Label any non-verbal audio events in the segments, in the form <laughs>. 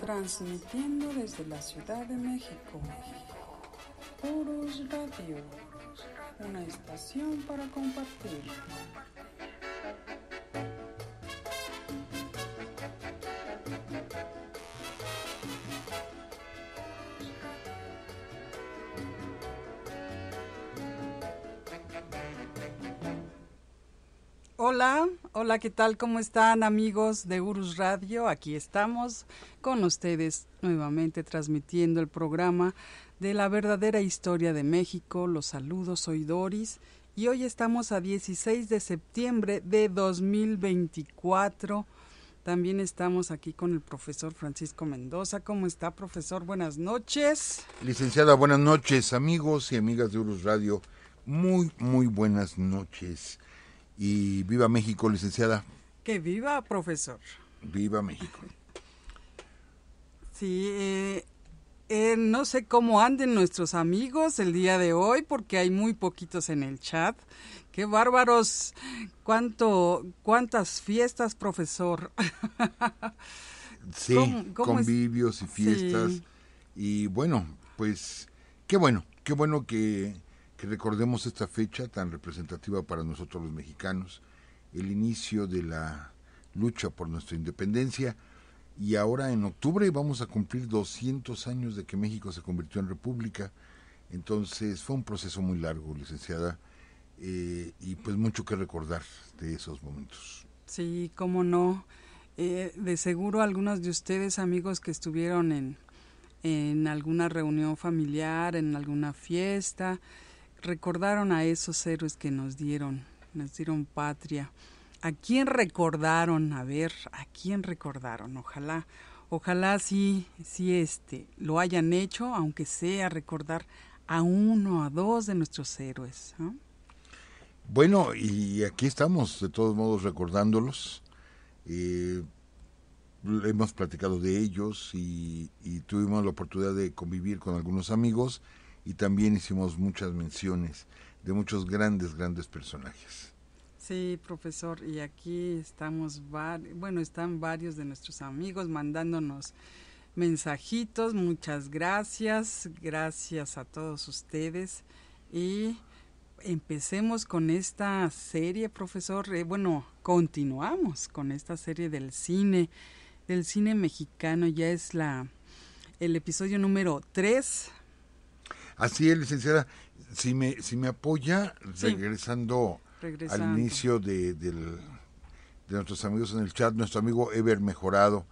Transmitiendo desde la Ciudad de México, Puros Radio, una estación para compartir. Hola, ¿qué tal? ¿Cómo están amigos de Urus Radio? Aquí estamos con ustedes nuevamente transmitiendo el programa de la verdadera historia de México. Los saludos, soy Doris y hoy estamos a 16 de septiembre de 2024. También estamos aquí con el profesor Francisco Mendoza. ¿Cómo está, profesor? Buenas noches. Licenciada, buenas noches, amigos y amigas de Urus Radio. Muy, muy buenas noches. Y viva México, licenciada. Que viva, profesor. Viva México. Sí, eh, eh, no sé cómo anden nuestros amigos el día de hoy porque hay muy poquitos en el chat. Qué bárbaros. Cuánto, cuántas fiestas, profesor. sí, convivios y fiestas. Y bueno, pues qué bueno, qué bueno que recordemos esta fecha tan representativa para nosotros los mexicanos, el inicio de la lucha por nuestra independencia y ahora en octubre vamos a cumplir 200 años de que México se convirtió en república. Entonces fue un proceso muy largo, licenciada, eh, y pues mucho que recordar de esos momentos. Sí, cómo no. Eh, de seguro algunos de ustedes, amigos que estuvieron en, en alguna reunión familiar, en alguna fiesta, recordaron a esos héroes que nos dieron, nos dieron patria. ¿A quién recordaron? A ver, ¿a quién recordaron? Ojalá, ojalá sí, sí este, lo hayan hecho, aunque sea recordar a uno, a dos de nuestros héroes. Bueno, y aquí estamos, de todos modos, recordándolos. Eh, hemos platicado de ellos y, y tuvimos la oportunidad de convivir con algunos amigos y también hicimos muchas menciones de muchos grandes, grandes personajes. Sí, profesor, y aquí estamos, bueno, están varios de nuestros amigos mandándonos mensajitos, muchas gracias, gracias a todos ustedes y empecemos con esta serie, profesor, eh, bueno, continuamos con esta serie del cine, del cine mexicano, ya es la, el episodio número 3, Así es, licenciada. Si me, si me apoya, regresando, al inicio de, de nuestros amigos en el chat, nuestro amigo Ever Mejorado,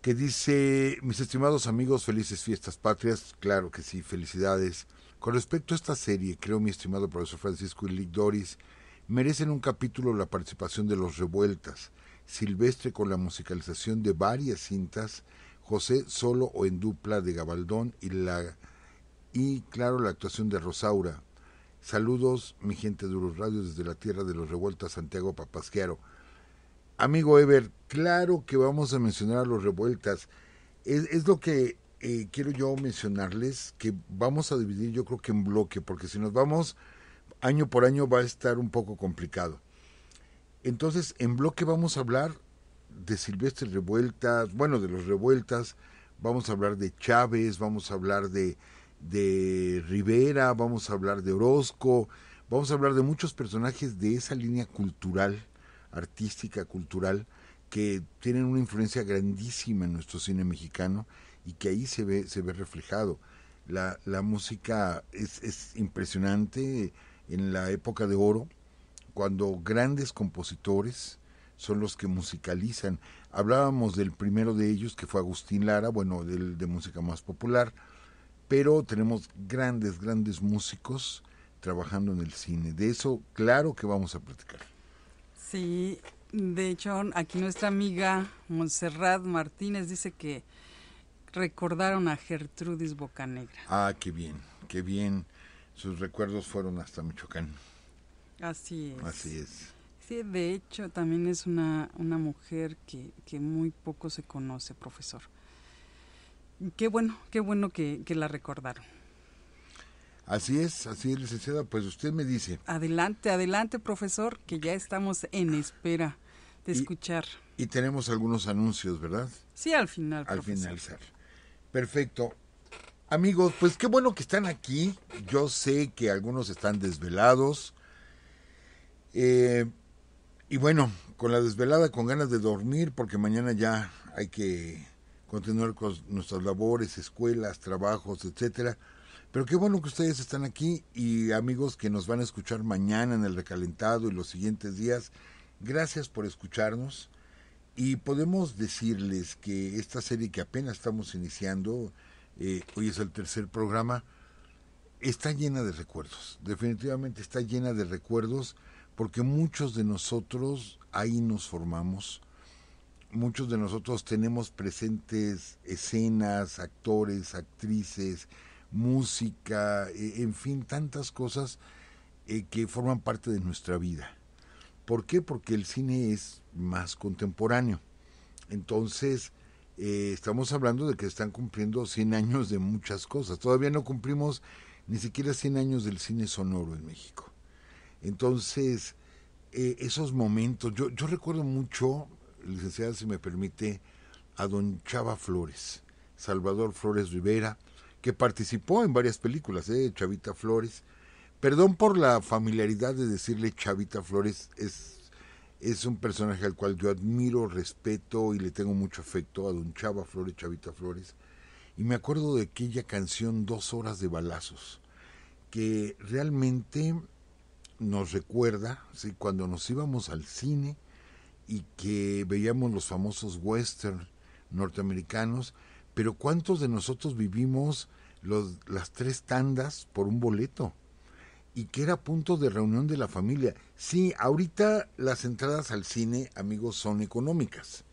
que dice, mis estimados amigos, felices fiestas patrias, claro que sí, felicidades. Con respecto a esta serie, creo mi estimado profesor Francisco y Lick Doris, merecen un capítulo la participación de los revueltas, Silvestre con la musicalización de varias cintas, José solo o en dupla de Gabaldón y la y claro la actuación de Rosaura. Saludos, mi gente de los radios desde la tierra de los revueltas Santiago Papasquiaro. Amigo Ever, claro que vamos a mencionar a los revueltas. Es, lo que eh, quiero yo mencionarles, que vamos a dividir yo creo que en bloque, porque si nos vamos año por año va a estar un poco complicado. Entonces, en bloque vamos a hablar de Silvestre Revueltas, bueno, de los revueltas, vamos a hablar de Chávez, vamos a hablar de de Rivera, vamos a hablar de Orozco, vamos a hablar de muchos personajes de esa línea cultural, artística, cultural, que tienen una influencia grandísima en nuestro cine mexicano y que ahí se ve, se ve reflejado. La, música es, impresionante en la época de oro, cuando grandes compositores son los que musicalizan. Hablábamos del primero de ellos, que fue Agustín Lara, bueno, del de música más popular, pero tenemos grandes, grandes músicos trabajando en el cine. De eso, claro que vamos a platicar. Sí, de hecho, aquí nuestra amiga Montserrat Martínez dice que recordaron a Gertrudis Bocanegra. Ah, qué bien, qué bien. Sus recuerdos fueron hasta Michoacán. Así es. Así es. Sí, de hecho, también es una, mujer que, que muy poco se conoce, profesor. Qué bueno, qué bueno que, la recordaron. Así es, así es, licenciada. Pues usted me dice. Adelante, adelante, profesor, que ya estamos en espera de escuchar. Y, tenemos algunos anuncios, ¿verdad? Sí, al final. Al finalizar. Perfecto. Amigos, pues qué bueno que están aquí. Yo sé que algunos están desvelados. Eh, y bueno, con la desvelada, con ganas de dormir, porque mañana ya hay que continuar con nuestras labores, escuelas, trabajos, etcétera. Pero qué bueno que ustedes están aquí y amigos que nos van a escuchar mañana en el recalentado y los siguientes días, gracias por escucharnos y podemos decirles que esta serie que apenas estamos iniciando, eh, hoy es el tercer programa, está llena de recuerdos, definitivamente está llena de recuerdos porque muchos de nosotros ahí nos formamos muchos de nosotros tenemos presentes escenas, actores, actrices, música, eh, en fin, tantas cosas eh, que forman parte de nuestra vida. ¿Por qué? Porque el cine es más contemporáneo. Entonces, eh, estamos hablando de que están cumpliendo 100 años de muchas cosas. Todavía no cumplimos ni siquiera 100 años del cine sonoro en México. Entonces, esos momentos, yo, yo recuerdo mucho, licenciada, si me permite, a don Chava Flores, Salvador Flores Rivera, que participó en varias películas, ¿eh? Chavita Flores. Perdón por la familiaridad de decirle Chavita Flores, es, es un personaje al cual yo admiro, respeto y le tengo mucho afecto a don Chava Flores, Chavita Flores. Y me acuerdo de aquella canción Dos horas de balazos, que realmente nos recuerda, ¿sí? cuando nos íbamos al cine, y que veíamos los famosos western norteamericanos, pero ¿cuántos de nosotros vivimos las tres tandas por un boleto? Y que era punto de reunión de la familia. Sí, ahorita las entradas al cine, amigos, son económicas.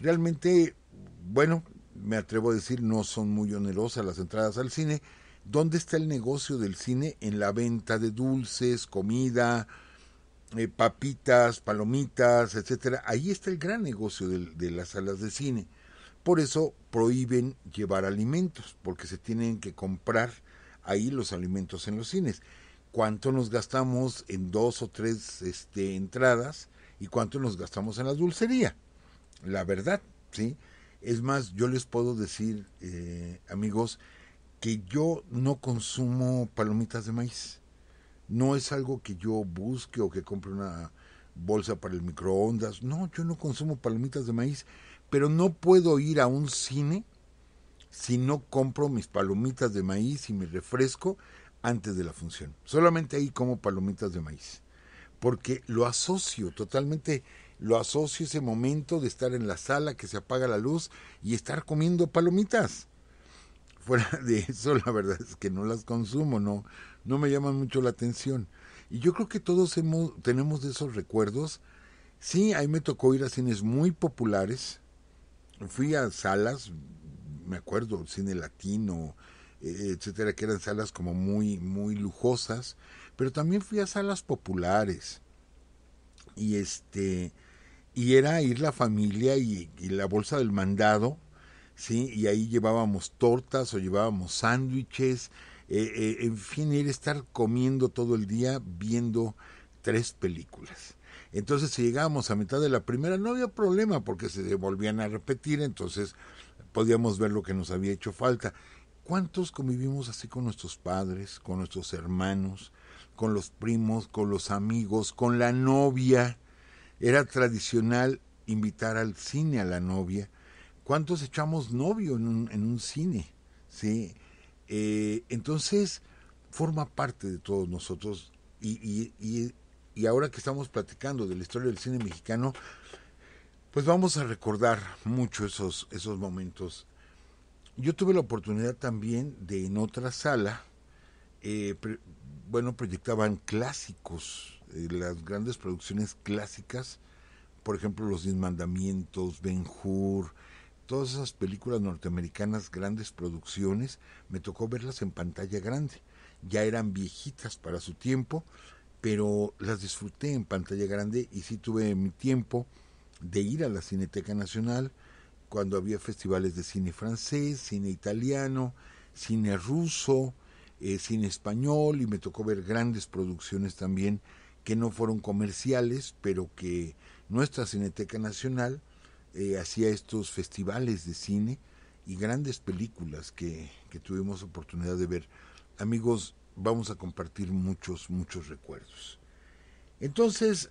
Realmente, bueno, me atrevo a decir, no son muy onerosas las entradas al cine. ¿Dónde está el negocio del cine? En la venta de dulces, comida, eh, papitas, palomitas, etcétera. Ahí está el gran negocio de, las salas de cine. Por eso prohíben llevar alimentos, porque se tienen que comprar ahí los alimentos en los cines. ¿Cuánto nos gastamos en dos o tres este, entradas y cuánto nos gastamos en la dulcería? La verdad, ¿sí? Es más, yo les puedo decir, eh, amigos, que yo no consumo palomitas de maíz. No es algo que yo busque o que compre una bolsa para el microondas. No, yo no consumo palomitas de maíz, pero no puedo ir a un cine si no compro mis palomitas de maíz y mi refresco antes de la función. Solamente ahí como palomitas de maíz. Porque lo asocio totalmente, lo asocio ese momento de estar en la sala que se apaga la luz y estar comiendo palomitas fuera <laughs> de eso, la verdad es que no las consumo, no, no me llaman mucho la atención. Y yo creo que todos hemos, tenemos esos recuerdos. Sí, ahí me tocó ir a cines muy populares. Fui a salas, me acuerdo, cine latino, e, etcétera, que eran salas como muy, muy lujosas. Pero también fui a salas populares. Y este, y era ir la familia y la bolsa del mandado ¿sí? Y ahí llevábamos tortas o llevábamos sándwiches, eh, eh, en fin, ir a estar comiendo todo el día viendo tres películas. Entonces, si llegábamos a mitad de la primera, no había problema porque se volvían a repetir, entonces podíamos ver lo que nos había hecho falta. ¿Cuántos convivimos así con nuestros padres, con nuestros hermanos, con los primos, con los amigos, con la novia? Era tradicional invitar al cine a la novia ¿Cuántos echamos novio en un, cine? ¿Sí? Eh, entonces, forma parte de todos nosotros y, ahora que estamos platicando de la historia del cine mexicano, pues vamos a recordar mucho esos, esos momentos. Yo tuve la oportunidad también de en otra sala, eh, bueno, proyectaban clásicos, eh, las grandes producciones clásicas, por ejemplo, Los Diez Mandamientos, Ben Hur, todas esas películas norteamericanas, grandes producciones, me tocó verlas en pantalla grande. Ya eran viejitas para su tiempo, pero las disfruté en pantalla grande y sí tuve mi tiempo de ir a la Cineteca Nacional cuando había festivales de cine francés, cine italiano, cine ruso, eh, cine español y me tocó ver grandes producciones también que no fueron comerciales, pero que nuestra Cineteca Nacional eh, hacía estos festivales de cine y grandes películas que, tuvimos oportunidad de ver. Amigos, vamos a compartir muchos, muchos recuerdos. Entonces,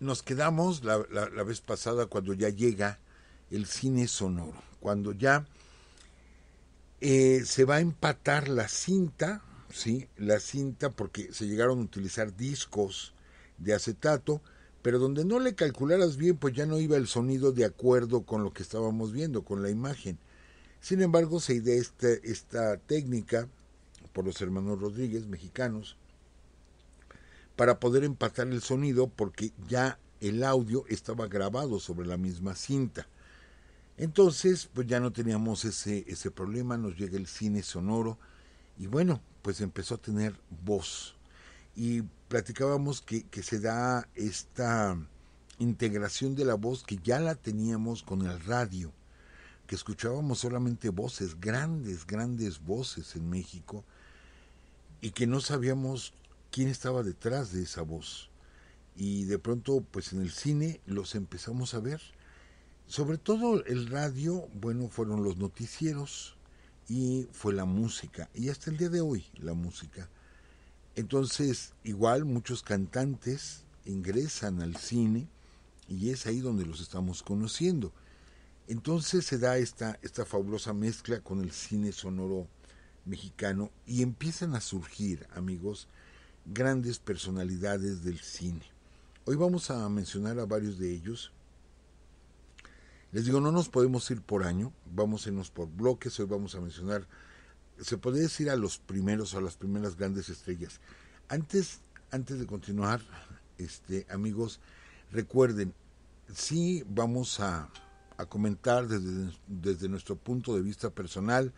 nos quedamos la, vez pasada cuando ya llega el cine sonoro, cuando ya eh, se va a empatar la cinta, ¿sí? La cinta porque se llegaron a utilizar discos de acetato pero donde no le calcularas bien, pues ya no iba el sonido de acuerdo con lo que estábamos viendo, con la imagen. Sin embargo, se ideó esta, esta técnica por los hermanos Rodríguez, mexicanos, para poder empatar el sonido porque ya el audio estaba grabado sobre la misma cinta. Entonces, pues ya no teníamos ese, ese problema, nos llega el cine sonoro y bueno, pues empezó a tener voz. Y platicábamos que, se da esta integración de la voz que ya la teníamos con el radio, que escuchábamos solamente voces, grandes, grandes voces en México, y que no sabíamos quién estaba detrás de esa voz. Y de pronto, pues en el cine los empezamos a ver. Sobre todo el radio, bueno, fueron los noticieros y fue la música. Y hasta el día de hoy la música. Entonces, igual muchos cantantes ingresan al cine y es ahí donde los estamos conociendo. Entonces se da esta, esta fabulosa mezcla con el cine sonoro mexicano y empiezan a surgir, amigos, grandes personalidades del cine. Hoy vamos a mencionar a varios de ellos. Les digo, no nos podemos ir por año, vamos a por bloques, hoy vamos a mencionar se podría decir a los primeros, a las primeras grandes estrellas. Antes, antes de continuar, este, amigos, recuerden, sí vamos a, comentar desde, nuestro punto de vista personal.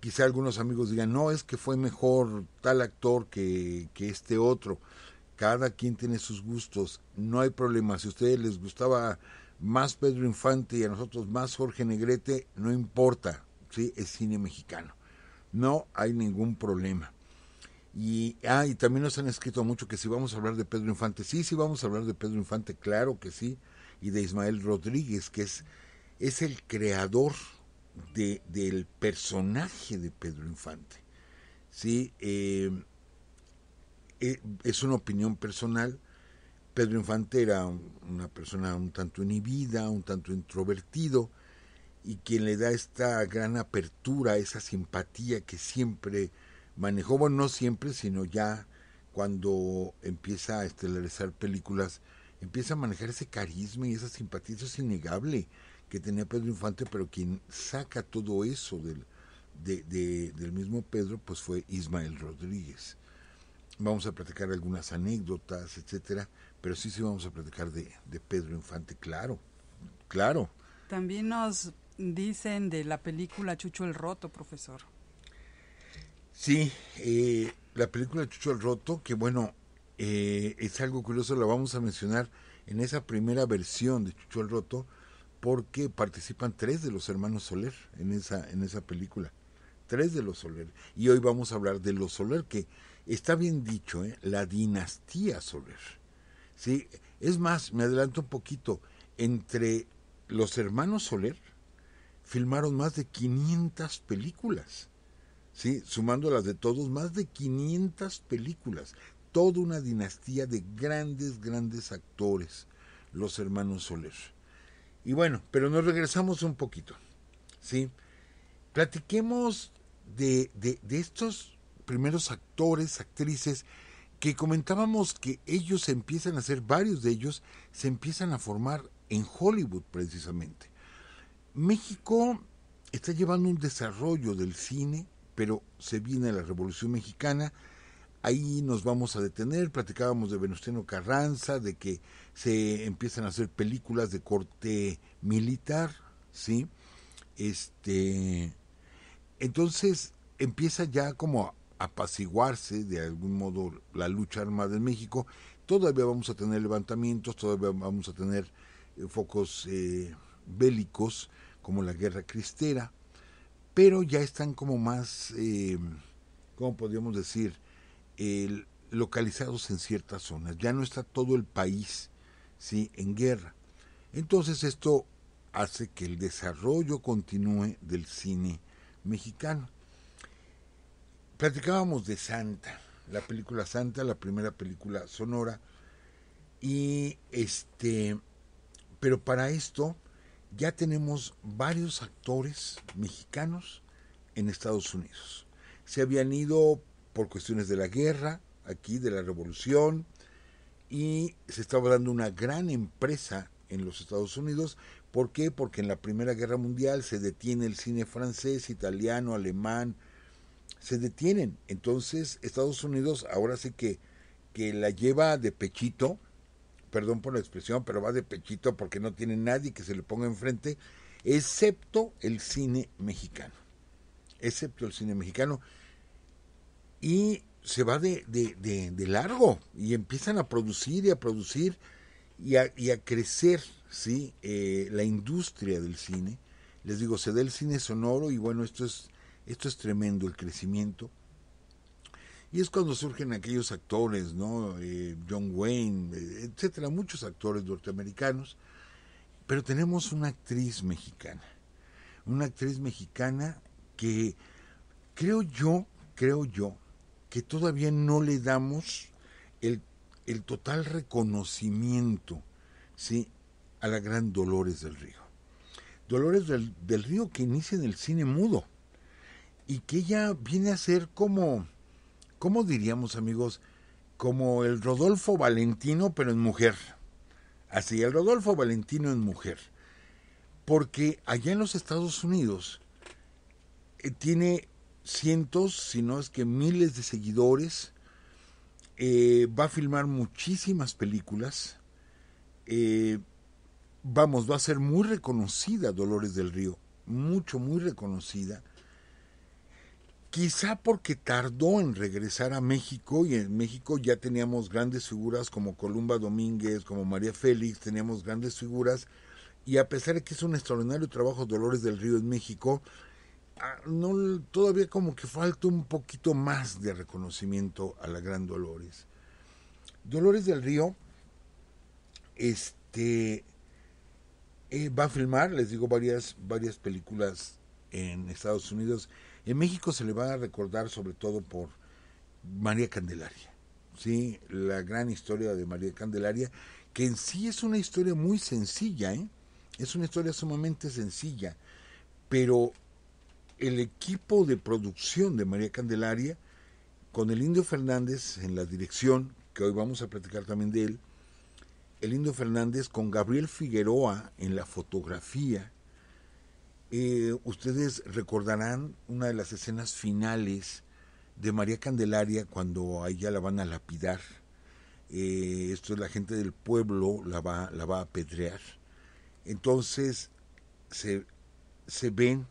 Quizá algunos amigos digan, no, es que fue mejor tal actor que, este otro. Cada quien tiene sus gustos, no hay problema. Si a ustedes les gustaba más Pedro Infante y a nosotros más Jorge Negrete, no importa, ¿sí? es cine mexicano no hay ningún problema. Y, ah, y también nos han escrito mucho que si vamos a hablar de Pedro Infante, sí, sí vamos a hablar de Pedro Infante, claro que sí, y de Ismael Rodríguez, que es, es el creador de, del personaje de Pedro Infante. Sí, eh, eh, es una opinión personal. Pedro Infante era una persona un tanto inhibida, un tanto introvertido, y quien le da esta gran apertura, esa simpatía que siempre manejó, bueno, no siempre, sino ya cuando empieza a estelarizar películas, empieza a manejar ese carisma y esa simpatía, eso es innegable que tenía Pedro Infante, pero quien saca todo eso del, del mismo Pedro, pues fue Ismael Rodríguez. Vamos a platicar algunas anécdotas, etcétera, pero sí, sí vamos a platicar de, de Pedro Infante, claro, claro. También nos dicen de la película Chucho el Roto, profesor? Sí, eh, la película Chucho el Roto, que bueno, eh, es algo curioso, la vamos a mencionar en esa primera versión de Chucho el Roto, porque participan tres de los hermanos Soler en esa, en esa película. Tres de los Soler. Y hoy vamos a hablar de los Soler, que está bien dicho, ¿eh? la dinastía Soler. Sí, es más, me adelanto un poquito, entre los hermanos Soler, filmaron más de 500 películas. ¿sí? Sumando las de todos, más de 500 películas. Toda una dinastía de grandes, grandes actores, los hermanos Soler. Y bueno, pero nos regresamos un poquito. ¿sí? Platiquemos de, de estos primeros actores, actrices, que comentábamos que ellos empiezan a hacer, varios de ellos se empiezan a formar en Hollywood precisamente. México está llevando un desarrollo del cine, pero se viene la Revolución Mexicana. Ahí nos vamos a detener. Platicábamos de Venustiano Carranza, de que se empiezan a hacer películas de corte militar, ¿sí? Este. Entonces empieza ya como a apaciguarse de algún modo la lucha armada en México. Todavía vamos a tener levantamientos, todavía vamos a tener eh, focos eh, bélicos, como la guerra cristera, pero ya están como más, eh, ¿cómo podríamos decir?, localizados en ciertas zonas. Ya no está todo el país en guerra. Entonces esto hace que el desarrollo continúe del cine mexicano. Platicábamos de Santa, la película Santa, la primera película sonora, y este, pero para esto ya tenemos varios actores mexicanos en Estados Unidos. Se habían ido por cuestiones de la guerra, aquí de la revolución, y se estaba dando una gran empresa en los Estados Unidos. ¿Por qué? Porque en la Primera Guerra Mundial se detiene el cine francés, italiano, alemán, se detienen. Entonces Estados Unidos ahora sí que, que la lleva de pechito perdón por la expresión, pero va de pechito porque no tiene nadie que se le ponga enfrente, excepto el cine mexicano. Excepto el cine mexicano. Y se va de, de, de, largo y empiezan a producir y a producir y a, crecer ¿sí? Eh, la industria del cine. Les digo, se da el cine sonoro y bueno, esto es, esto es tremendo, el crecimiento y es cuando surgen aquellos actores, ¿no? Eh, John Wayne, eh, etcétera, muchos actores norteamericanos. Pero tenemos una actriz mexicana. Una actriz mexicana que creo yo, creo yo, que todavía no le damos el, total reconocimiento, ¿sí? A la gran Dolores del Río. Dolores del, del Río que inicia en el cine mudo y que ella viene a ser como ¿cómo diríamos amigos? Como el Rodolfo Valentino, pero en mujer. Así, el Rodolfo Valentino en mujer. Porque allá en los Estados Unidos eh, tiene cientos, si no es que miles de seguidores, eh, va a filmar muchísimas películas. Eh, vamos, va a ser muy reconocida Dolores del Río, mucho, muy reconocida quizá porque tardó en regresar a México y en México ya teníamos grandes figuras como Columba Domínguez, como María Félix, teníamos grandes figuras y a pesar de que es un extraordinario trabajo Dolores del Río en México, ah, no, todavía como que falta un poquito más de reconocimiento a la gran Dolores. Dolores del Río, este, eh, va a filmar, les digo, varias, varias películas en Estados Unidos en México se le va a recordar sobre todo por María Candelaria, ¿sí? La gran historia de María Candelaria, que en sí es una historia muy sencilla, ¿eh? Es una historia sumamente sencilla, pero el equipo de producción de María Candelaria, con el Indio Fernández en la dirección, que hoy vamos a platicar también de él, el Indio Fernández con Gabriel Figueroa en la fotografía, eh, ustedes recordarán una de las escenas finales de María Candelaria cuando a ella la van a lapidar. Eh, esto es la gente del pueblo la va, la va a apedrear. Entonces se, se ven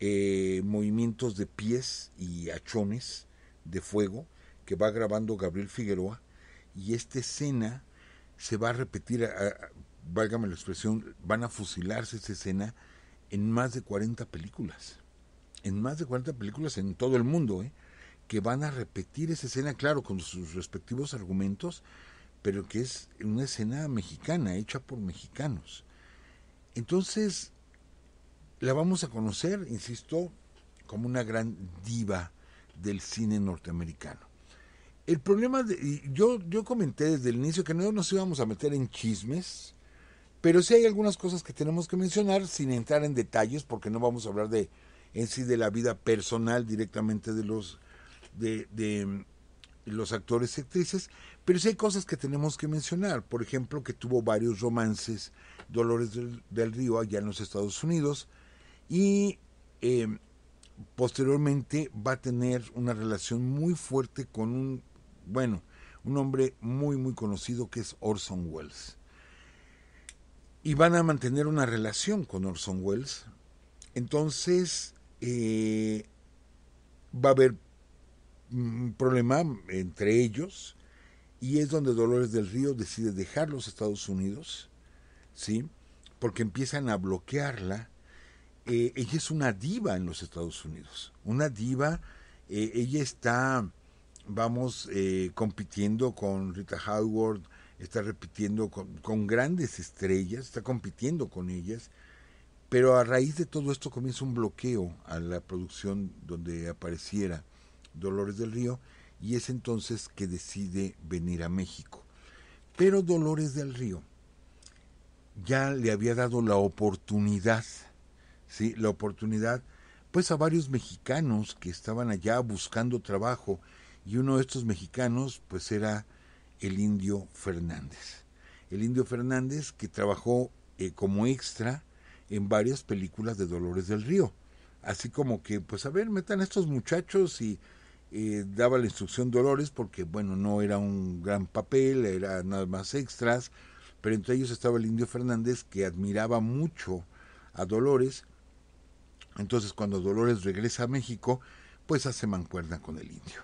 eh, movimientos de pies y hachones de fuego que va grabando Gabriel Figueroa y esta escena se va a repetir, válgame la expresión, van a fusilarse esa escena en más de 40 películas, en más de 40 películas en todo el mundo, ¿eh? que van a repetir esa escena, claro, con sus respectivos argumentos, pero que es una escena mexicana, hecha por mexicanos. Entonces, la vamos a conocer, insisto, como una gran diva del cine norteamericano. El problema, de, yo, yo comenté desde el inicio que no nos íbamos a meter en chismes, pero sí hay algunas cosas que tenemos que mencionar sin entrar en detalles, porque no vamos a hablar de en sí de la vida personal directamente de los de, mm, los actores y actrices, pero sí hay cosas que tenemos que mencionar. Por ejemplo, que tuvo varios romances Dolores del, Río allá en los Estados Unidos y em, posteriormente va a tener una relación muy fuerte con un, bueno, un hombre muy, muy conocido que es Orson Welles y van a mantener una relación con Orson Welles. Entonces eh, va a haber mm, un problema entre ellos y es donde Dolores del Río decide dejar los Estados Unidos, ¿sí? Porque empiezan a bloquearla. Eh, ella es una diva en los Estados Unidos, una diva, eh, ella está, vamos, compitiendo con Rita Howard, está repitiendo con, grandes estrellas, está compitiendo con ellas, pero a raíz de todo esto comienza un bloqueo a la producción donde apareciera Dolores del Río y es entonces que decide venir a México. Pero Dolores del Río ya le había dado la oportunidad, ¿sí? La oportunidad pues a varios mexicanos que estaban allá buscando trabajo y uno de estos mexicanos pues era el indio Fernández. El indio Fernández que trabajó eh, como extra en varias películas de Dolores del Río. Así como que, pues a ver, metan a estos muchachos y eh, daba la instrucción Dolores porque, bueno, no era un gran papel, era nada más extras, pero entre ellos estaba el indio Fernández que admiraba mucho a Dolores. Entonces cuando Dolores regresa a México, pues hace mancuerna con el indio.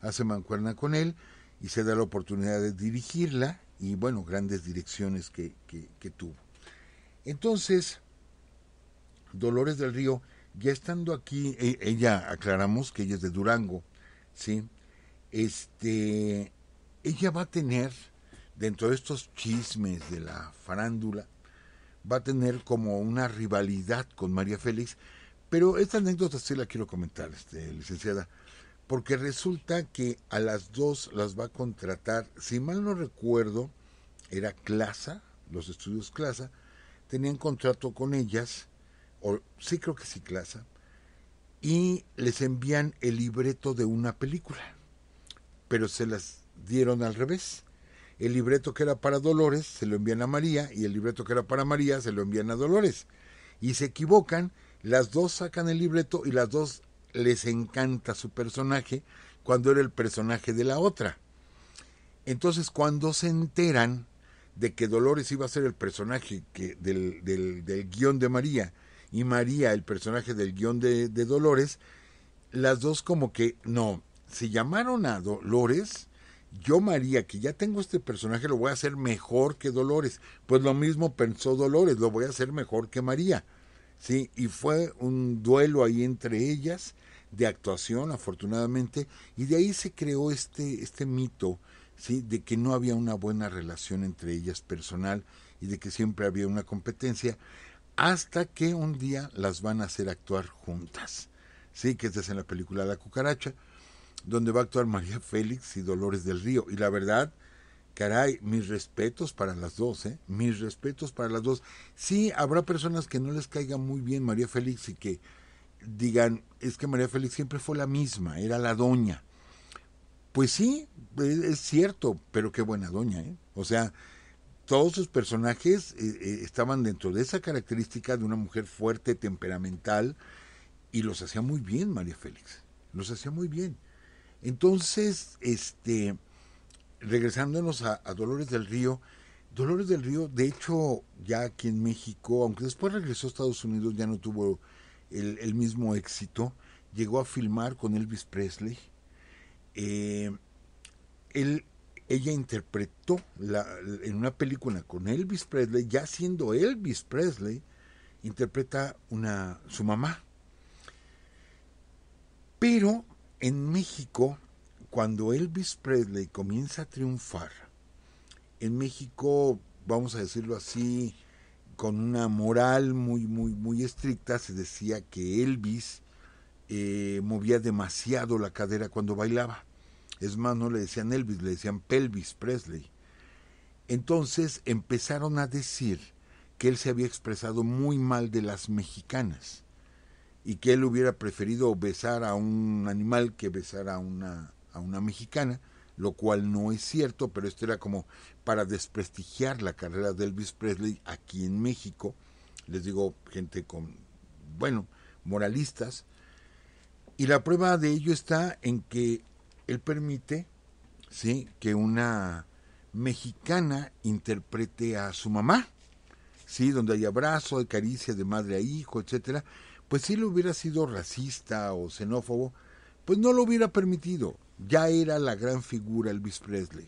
Hace mancuerna con él y se da la oportunidad de dirigirla y bueno, grandes direcciones que, que, que tuvo. Entonces, Dolores del Río, ya estando aquí, e, ella aclaramos que ella es de Durango, ¿sí? Este, ella va a tener, dentro de estos chismes de la farándula, va a tener como una rivalidad con María Félix, pero esta anécdota sí la quiero comentar, este, licenciada porque resulta que a las dos las va a contratar, si mal no recuerdo, era Clasa, los estudios Clasa, tenían contrato con ellas, o sí creo que sí Clasa, y les envían el libreto de una película, pero se las dieron al revés. El libreto que era para Dolores se lo envían a María y el libreto que era para María se lo envían a Dolores. Y se equivocan, las dos sacan el libreto y las dos les encanta su personaje cuando era el personaje de la otra. Entonces cuando se enteran de que Dolores iba a ser el personaje del, guión de María y María el personaje del guión de, Dolores, las dos como que no, si llamaron a Dolores, yo María, que ya tengo este personaje, lo voy a hacer mejor que Dolores. Pues lo mismo pensó Dolores, lo voy a hacer mejor que María. Sí, y fue un duelo ahí entre ellas de actuación, afortunadamente, y de ahí se creó este, este mito ¿sí? de que no había una buena relación entre ellas personal y de que siempre había una competencia, hasta que un día las van a hacer actuar juntas. Sí, que es en la película La cucaracha, donde va a actuar María Félix y Dolores del Río. Y la verdad, caray, mis respetos para las dos, ¿eh? Mis respetos para las dos. Sí, habrá personas que no les caiga muy bien María Félix y que digan, es que María Félix siempre fue la misma, era la doña. Pues sí, es cierto, pero qué buena doña, ¿eh? O sea, todos sus personajes eh, eh, estaban dentro de esa característica de una mujer fuerte, temperamental, y los hacía muy bien María Félix, los hacía muy bien. Entonces, este, regresándonos a, a, Dolores del Río, Dolores del Río, de hecho, ya aquí en México, aunque después regresó a Estados Unidos, ya no tuvo el, mismo éxito. Llegó a filmar con Elvis Presley. Eh, él, ella interpretó en una película con Elvis Presley, ya siendo Elvis Presley, interpreta una, su mamá. Pero en México, cuando Elvis Presley comienza a triunfar, en México, vamos a decirlo así, con una moral muy, muy, muy estricta, se decía que Elvis eh, movía demasiado la cadera cuando bailaba. Es más, no le decían Elvis, le decían Pelvis Presley. Entonces empezaron a decir que él se había expresado muy mal de las mexicanas y que él hubiera preferido besar a un animal que besar a una mexicana lo cual no es cierto, pero esto era como para desprestigiar la carrera de Elvis Presley aquí en México. Les digo, gente con, bueno, moralistas. Y la prueba de ello está en que él permite, ¿sí?, que una mexicana interprete a su mamá, ¿sí?, donde hay abrazo, hay caricia de madre a hijo, etcétera. Pues si él hubiera sido racista o xenófobo, pues no lo hubiera permitido ya era la gran figura Elvis Presley.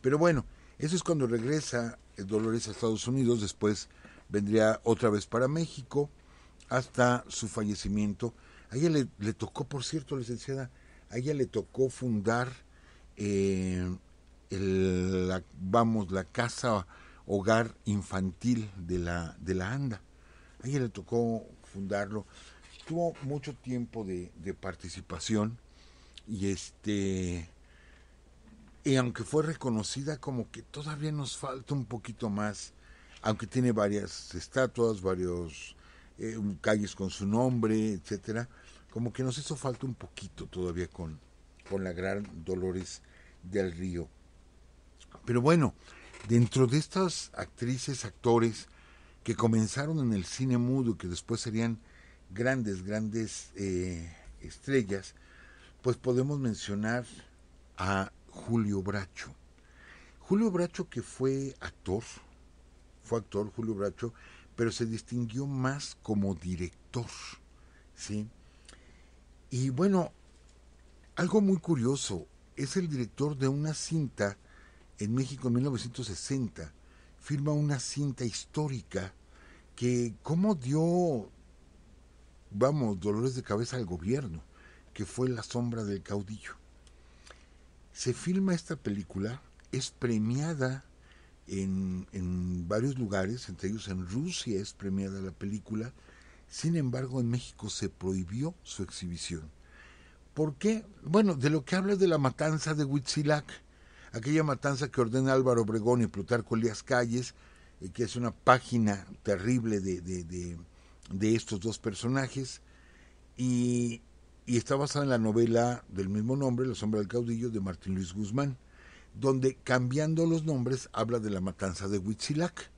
Pero bueno, eso es cuando regresa eh, Dolores a Estados Unidos, después vendría otra vez para México hasta su fallecimiento. A ella le, tocó, por cierto, licenciada, a ella le tocó fundar eh, la, vamos, la casa hogar infantil de la, de la ANDA. A ella le tocó fundarlo. Tuvo mucho tiempo de participación y este. Y aunque fue reconocida, como que todavía nos falta un poquito más. Aunque tiene varias estatuas, varios eh, calles con su nombre, etcétera. Como que nos hizo falta un poquito todavía con, con la gran Dolores del Río. Pero bueno, dentro de estas actrices, actores que comenzaron en el cine mudo y que después serían grandes, grandes eh, estrellas, pues podemos mencionar a Julio Bracho. Julio Bracho que fue actor, fue actor Julio Bracho, pero se distinguió más como director, ¿sí? Y bueno, algo muy curioso, es el director de una cinta en México en 1960, firma una cinta histórica que cómo dio, vamos, dolores de cabeza al gobierno que fue La sombra del caudillo. Se filma esta película, es premiada en, varios lugares, entre ellos en Rusia es premiada la película, sin embargo en México se prohibió su exhibición. ¿Por qué? Bueno, de lo que habla de la matanza de Huitzilac, aquella matanza que ordena Álvaro Obregón y Plutarco Elías Calles, eh, que es una página terrible de, de estos dos personajes, y, y está basada en la novela del mismo nombre, La sombra del caudillo, de Martín Luis Guzmán, donde cambiando los nombres habla de la matanza de Huitzilac.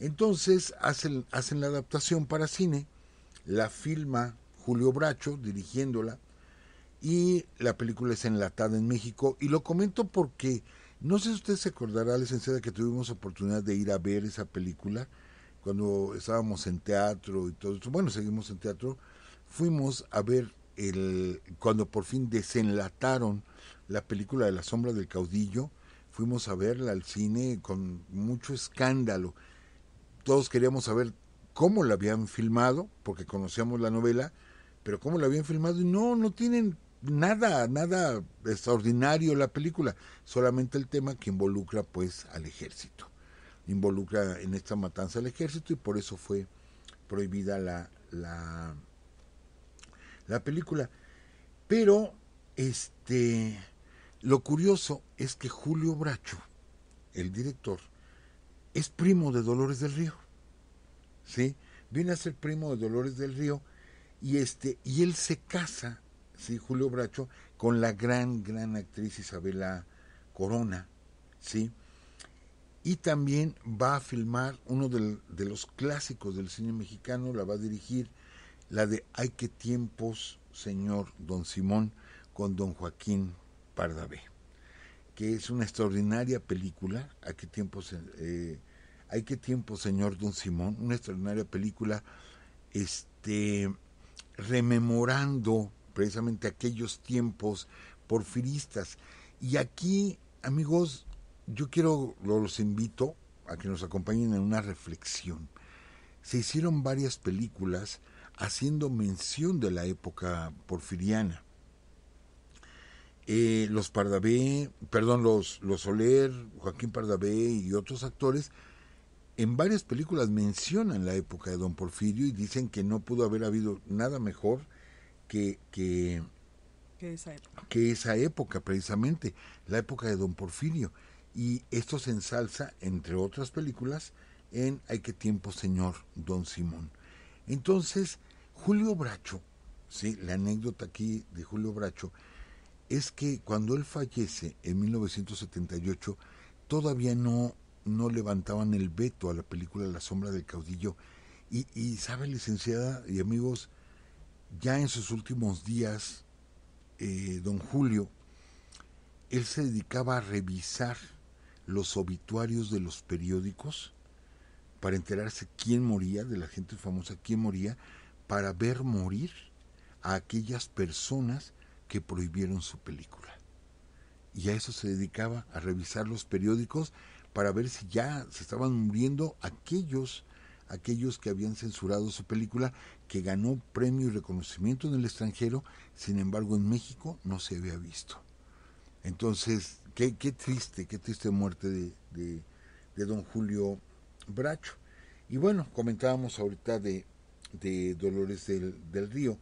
Entonces hacen, hacen la adaptación para cine, la filma Julio Bracho dirigiéndola y la película es enlatada en México y lo comento porque no sé si usted se acordará, licenciada, que tuvimos oportunidad de ir a ver esa película cuando estábamos en teatro y todo eso. Bueno, seguimos en teatro. Fuimos a ver el, cuando por fin desenlataron la película de la sombra del caudillo, fuimos a verla al cine con mucho escándalo. Todos queríamos saber cómo la habían filmado, porque conocíamos la novela, pero cómo la habían filmado. Y no, no tienen nada, nada extraordinario la película, solamente el tema que involucra pues al ejército. Involucra en esta matanza al ejército y por eso fue prohibida la la película. Pero, este, lo curioso es que Julio Bracho, el director, es primo de Dolores del Río. ¿Sí? Viene a ser primo de Dolores del Río y este, y él se casa, sí, Julio Bracho, con la gran, gran actriz Isabela Corona, ¿sí? Y también va a filmar uno de los clásicos del cine mexicano, la va a dirigir la de Hay que tiempos, señor don Simón, con don Joaquín Pardavé, que es una extraordinaria película, Hay que tiempos, eh, tiempos, señor don Simón, una extraordinaria película, este, rememorando precisamente aquellos tiempos porfiristas. Y aquí, amigos, yo quiero, los invito a que nos acompañen en una reflexión. Se hicieron varias películas haciendo mención de la época porfiriana. Eh, los Pardavé, perdón, los, los Soler, Joaquín Pardavé y otros actores en varias películas mencionan la época de Don Porfirio y dicen que no pudo haber habido nada mejor que, que, esa, época. que esa época, precisamente, la época de Don Porfirio. Y esto se ensalza, entre otras películas, en Hay que tiempo, señor Don Simón. Entonces, Julio Bracho, sí, la anécdota aquí de Julio Bracho es que cuando él fallece en 1978 todavía no no levantaban el veto a la película La sombra del caudillo y, y sabe licenciada y amigos ya en sus últimos días eh, don Julio él se dedicaba a revisar los obituarios de los periódicos para enterarse quién moría, de la gente famosa, quién moría, para ver morir a aquellas personas que prohibieron su película. Y a eso se dedicaba, a revisar los periódicos para ver si ya se estaban muriendo aquellos, aquellos que habían censurado su película, que ganó premio y reconocimiento en el extranjero, sin embargo en México no se había visto. Entonces, qué, triste, qué triste muerte de, de, de don Julio Bracho. Y bueno, comentábamos ahorita de, de Dolores del, Río.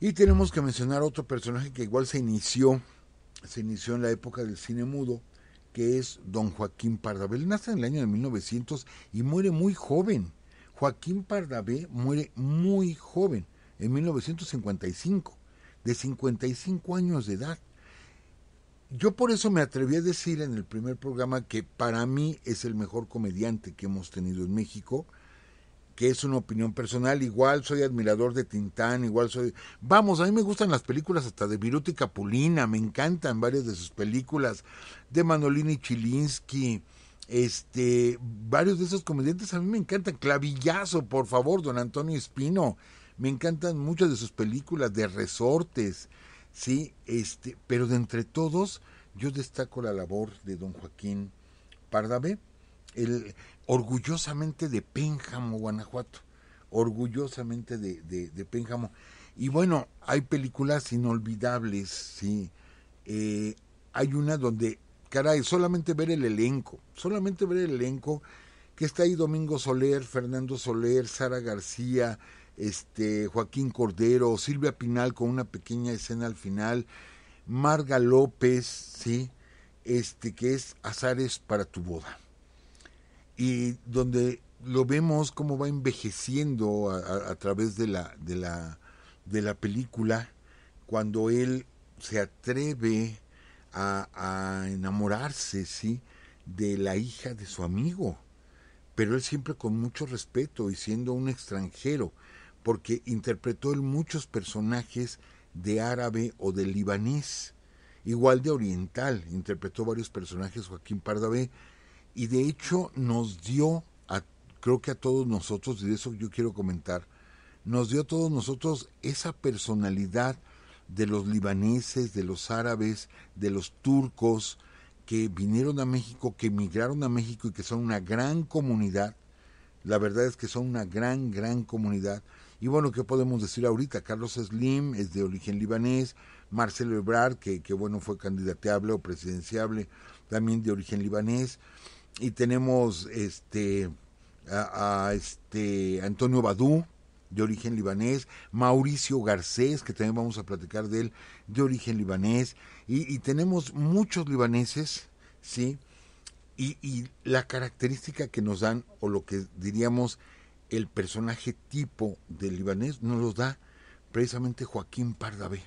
Y tenemos que mencionar otro personaje que igual se inició, se inició en la época del cine mudo, que es don Joaquín Pardavé. nace en el año de 1900 y muere muy joven. Joaquín Pardavé muere muy joven, en 1955, de 55 años de edad. Yo por eso me atreví a decir en el primer programa que para mí es el mejor comediante que hemos tenido en México que es una opinión personal. Igual soy admirador de Tintán, igual soy... Vamos, a mí me gustan las películas hasta de Viruti Capulina, me encantan varias de sus películas, de Manolini Chilinsky, este, varios de esos comediantes a mí me encantan. Clavillazo, por favor, don Antonio Espino, me encantan muchas de sus películas de resortes, ¿sí? Este, pero de entre todos, yo destaco la labor de don Joaquín Pardave. El, orgullosamente de Pénjamo, Guanajuato, orgullosamente de, Pénjamo. Y bueno, hay películas inolvidables, sí. Eh, hay una donde, caray, solamente ver el elenco, solamente ver el elenco, que está ahí Domingo Soler, Fernando Soler, Sara García, este, Joaquín Cordero, Silvia Pinal con una pequeña escena al final, Marga López, sí, este, que es Azares para tu boda y donde lo vemos cómo va envejeciendo a, través de la, de, la, de la película, cuando él se atreve a, a enamorarse, ¿sí? De la hija de su amigo, pero él siempre con mucho respeto y siendo un extranjero, porque interpretó él muchos personajes de árabe o de libanés, igual de oriental, interpretó varios personajes Joaquín Pardavé, y de hecho nos dio, a, creo que a todos nosotros, y de eso yo quiero comentar, nos dio a todos nosotros esa personalidad de los libaneses, de los árabes, de los turcos que vinieron a México, que emigraron a México y que son una gran comunidad. La verdad es que son una gran, gran comunidad. Y bueno, ¿qué podemos decir ahorita? Carlos Slim es de origen libanés, Marcelo Ebrard, que, que bueno, fue candidateable o presidenciable, también de origen libanés y tenemos este a, este Antonio Badú de origen libanés, Mauricio Garcés, que también vamos a platicar de él, de origen libanés, y, tenemos muchos libaneses, ¿sí? Y, la característica que nos dan, o lo que diríamos el personaje tipo del libanés, nos los da precisamente Joaquín Pardavé.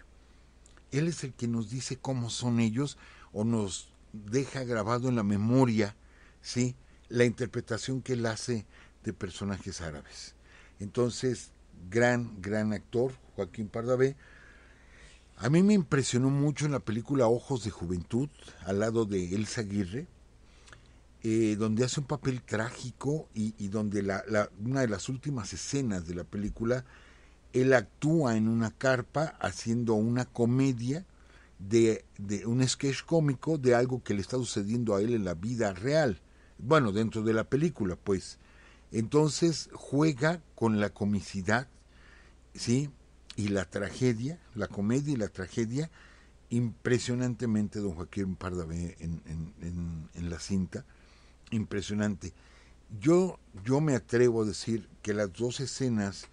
Él es el que nos dice cómo son ellos, o nos deja grabado en la memoria ¿sí? la interpretación que él hace de personajes árabes. Entonces, gran, gran actor, Joaquín Pardavé. A mí me impresionó mucho en la película Ojos de Juventud, al lado de Elsa Aguirre, eh, donde hace un papel trágico y, donde una de las últimas escenas de la película, él actúa en una carpa haciendo una comedia de un sketch cómico de algo que le está sucediendo a él en la vida real bueno, dentro de la película, pues. Entonces juega con la comicidad, ¿sí? Y la tragedia, la comedia y la tragedia, impresionantemente don Joaquín Pardavé en, en, en, en la cinta, impresionante. Yo, yo me atrevo a decir que las dos escenas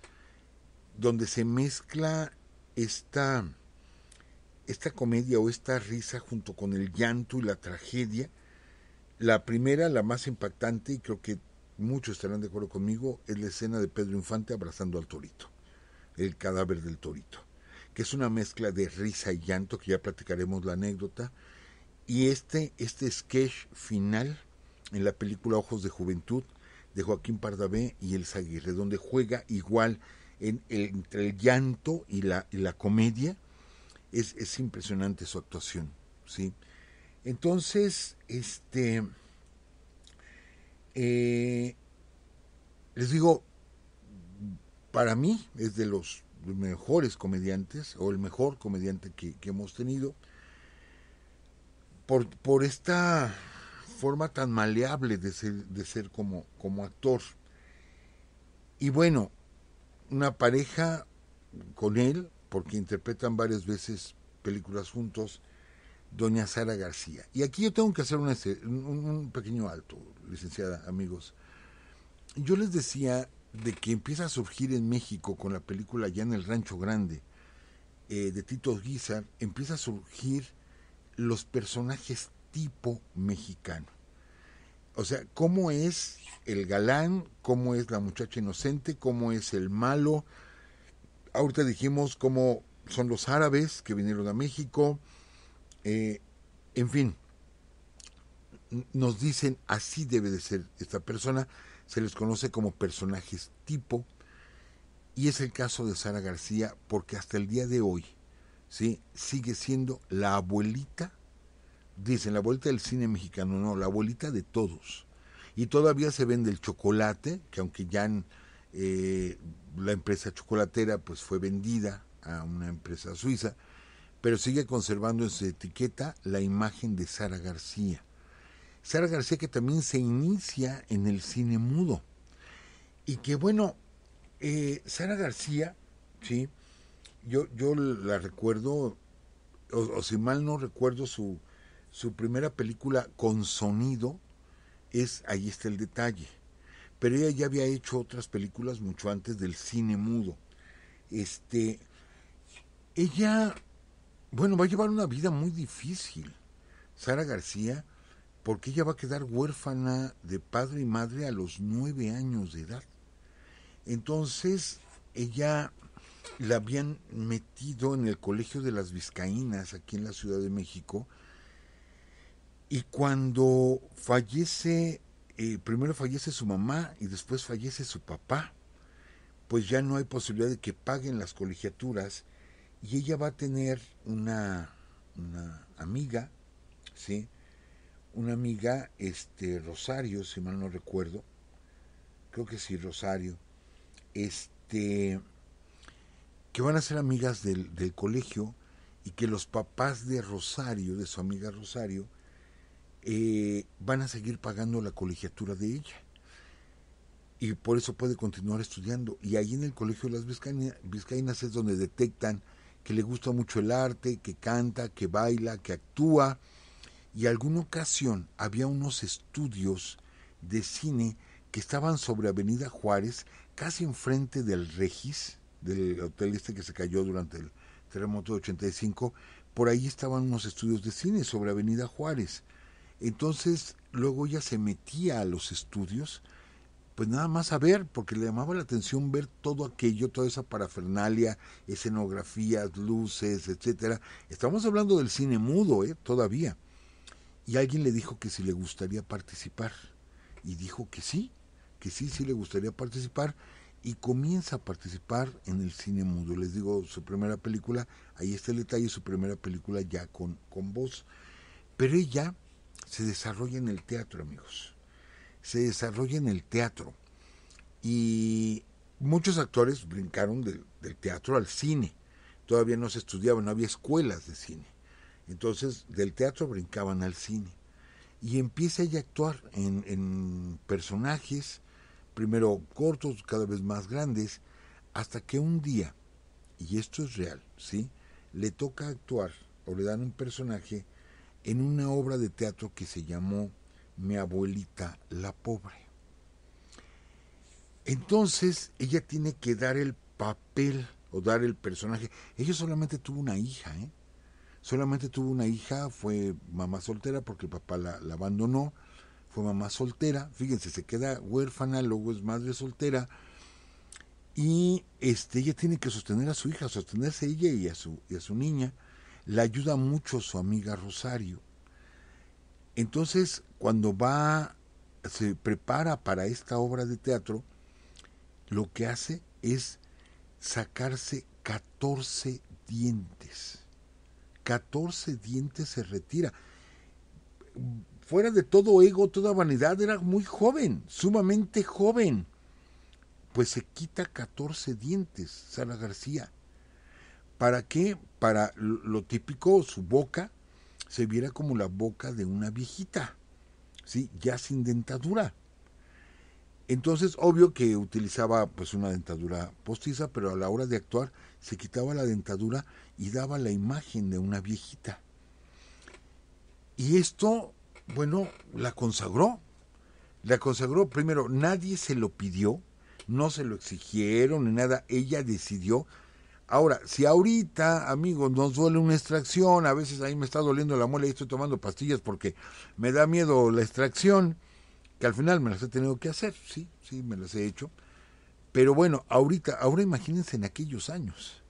donde se mezcla esta, esta comedia o esta risa junto con el llanto y la tragedia, la primera, la más impactante, y creo que muchos estarán de acuerdo conmigo, es la escena de Pedro Infante abrazando al torito, el cadáver del torito, que es una mezcla de risa y llanto, que ya platicaremos la anécdota, y este, este sketch final en la película Ojos de Juventud de Joaquín Pardavé y El Aguirre, donde juega igual entre el llanto y la, la comedia, es, es impresionante su actuación, ¿sí? Entonces, este, eh, les digo, para mí es de los mejores comediantes, o el mejor comediante que, hemos tenido, por, esta forma tan maleable de ser, como, como actor. Y bueno, una pareja con él, porque interpretan varias veces películas juntos, doña Sara García. Y aquí yo tengo que hacer este, un, pequeño alto, licenciada, amigos. Yo les decía de que empieza a surgir en México con la película Ya en el Rancho Grande eh, de Tito Guizar, empieza a surgir los personajes tipo mexicano. O sea, cómo es el galán, cómo es la muchacha inocente, cómo es el malo. Ahorita dijimos cómo son los árabes que vinieron a México, eh, en fin, nos dicen así debe de ser esta persona, se les conoce como personajes tipo, y es el caso de Sara García porque hasta el día de hoy, ¿sí? Sigue siendo la abuelita, dicen, la abuelita del cine mexicano, no, la abuelita de todos. Y todavía se vende el chocolate, que aunque ya eh, la empresa chocolatera pues fue vendida a una empresa suiza, pero sigue conservando en su etiqueta la imagen de Sara García. Sara García que también se inicia en el cine mudo. Y que bueno, eh, Sara García, sí, yo, yo la recuerdo, o, o, si mal no recuerdo, su, su primera película con sonido es Ahí está el detalle. Pero ella ya había hecho otras películas mucho antes del cine mudo. Este, ella bueno, va a llevar una vida muy difícil, Sara García, porque ella va a quedar huérfana de padre y madre a los nueve años de edad. Entonces, ella la habían metido en el Colegio de las Vizcaínas, aquí en la Ciudad de México, y cuando fallece, eh, primero fallece su mamá y después fallece su papá, pues ya no hay posibilidad de que paguen las colegiaturas y ella va a tener una, una amiga, ¿sí? Una amiga, este, Rosario, si mal no recuerdo, creo que sí, Rosario, este, que van a ser amigas del, del colegio y que los papás de Rosario, de su amiga Rosario, eh, van a seguir pagando la colegiatura de ella. Y por eso puede continuar estudiando. Y ahí en el Colegio de las Vizcaínas es donde detectan que le gusta mucho el arte, que canta, que baila, que actúa. Y alguna ocasión había unos estudios de cine que estaban sobre Avenida Juárez, casi enfrente del Regis, del hotel este que se cayó durante el terremoto de 85. Por ahí estaban unos estudios de cine sobre Avenida Juárez. Entonces, luego ella se metía a los estudios, pues nada más a ver, porque le llamaba la atención ver todo aquello, toda esa parafernalia, escenografías, luces, etcétera. Estamos hablando del cine mudo, ¿eh? todavía. Y alguien le dijo que si le gustaría participar. Y dijo que sí, que sí, sí le gustaría participar. Y comienza a participar en el cine mudo. Les digo, su primera película, ahí está el detalle, su primera película ya con, con voz. Pero ella se desarrolla en el teatro, amigos se desarrolla en el teatro. Y muchos actores brincaron del, teatro al cine. Todavía no se estudiaba, no había escuelas de cine. Entonces del teatro brincaban al cine. Y empieza a actuar en, en personajes, primero cortos, cada vez más grandes, hasta que un día, y esto es real, ¿sí? Le toca actuar o le dan un personaje en una obra de teatro que se llamó mi abuelita la pobre. Entonces ella tiene que dar el papel o dar el personaje. Ella solamente tuvo una hija, ¿eh? Solamente tuvo una hija, fue mamá soltera porque el papá la, abandonó, fue mamá soltera, fíjense, se queda huérfana, luego es madre soltera, y este, ella tiene que sostener a su hija, sostenerse ella y a su, y a su niña. La ayuda mucho su amiga Rosario, entonces, cuando va, se prepara para esta obra de teatro, lo que hace es sacarse 14 dientes. 14 dientes se retira. Fuera de todo ego, toda vanidad, era muy joven, sumamente joven. Pues se quita 14 dientes, Sara García. ¿Para qué? Para lo típico, su boca, se viera como la boca de una viejita, ¿sí? ya sin dentadura. Entonces, obvio que utilizaba pues una dentadura postiza, pero a la hora de actuar se quitaba la dentadura y daba la imagen de una viejita. Y esto, bueno, la consagró. La consagró primero, nadie se lo pidió, no se lo exigieron ni nada, ella decidió Ahora, si ahorita, amigos, nos duele una extracción, a veces ahí me está doliendo la muela y estoy tomando pastillas porque me da miedo la extracción, que al final me las he tenido que hacer, sí, sí, me las he hecho. Pero bueno, ahorita, ahora imagínense en aquellos años,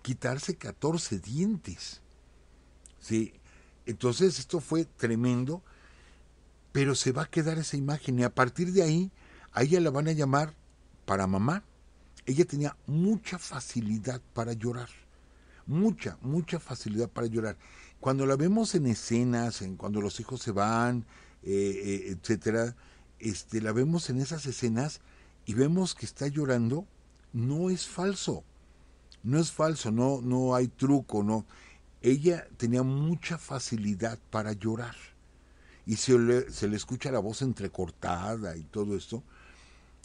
quitarse 14 dientes. Sí, entonces esto fue tremendo, pero se va a quedar esa imagen y a partir de ahí, a ella la van a llamar para mamá ella tenía mucha facilidad para llorar, mucha, mucha facilidad para llorar. Cuando la vemos en escenas, en cuando los hijos se van, etc., eh, eh, etcétera, este, la vemos en esas escenas y vemos que está llorando, no es falso, no es falso, no, no hay truco, no. Ella tenía mucha facilidad para llorar y se le, se le escucha la voz entrecortada y todo esto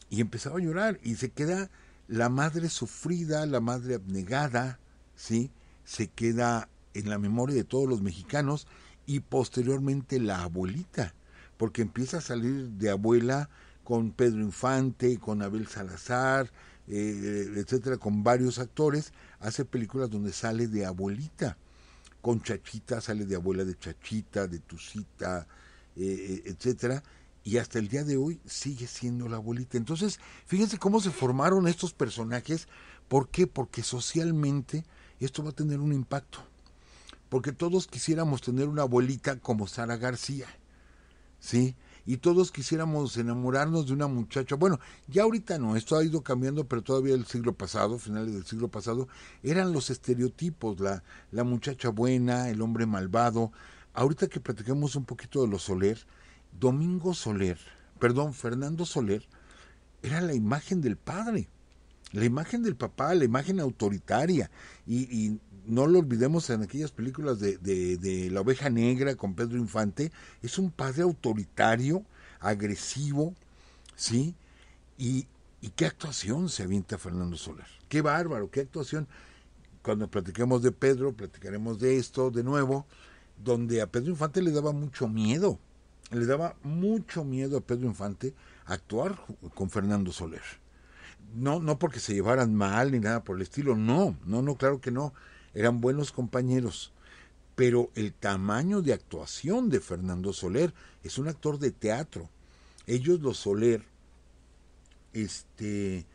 y empezaba a llorar y se queda la madre sufrida, la madre abnegada, ¿sí? se queda en la memoria de todos los mexicanos y posteriormente la abuelita, porque empieza a salir de abuela con Pedro Infante, con Abel Salazar, eh, etcétera, con varios actores, hace películas donde sale de abuelita, con Chachita, sale de abuela de Chachita, de Tucita, eh, eh, etcétera, y hasta el día de hoy sigue siendo la abuelita. Entonces, fíjense cómo se formaron estos personajes. ¿Por qué? Porque socialmente esto va a tener un impacto. Porque todos quisiéramos tener una abuelita como Sara García. ¿Sí? y todos quisiéramos enamorarnos de una muchacha. Bueno, ya ahorita no, esto ha ido cambiando, pero todavía el siglo pasado, finales del siglo pasado, eran los estereotipos, la, la muchacha buena, el hombre malvado. Ahorita que platiquemos un poquito de los Soler, Domingo Soler, perdón, Fernando Soler, era la imagen del padre, la imagen del papá, la imagen autoritaria. Y, no lo olvidemos en aquellas películas de, de, La oveja negra con Pedro Infante, es un padre autoritario, agresivo, ¿sí? Y, y qué actuación se avienta Fernando Soler. Qué bárbaro, qué actuación. Cuando platiquemos de Pedro, platicaremos de esto de nuevo, donde a Pedro Infante le daba mucho miedo le daba mucho miedo a Pedro Infante actuar con Fernando Soler. No, no porque se llevaran mal ni nada por el estilo, no, no, no, claro que no. Eran buenos compañeros. Pero el tamaño de actuación de Fernando Soler es un actor de teatro. Ellos, los Soler, este,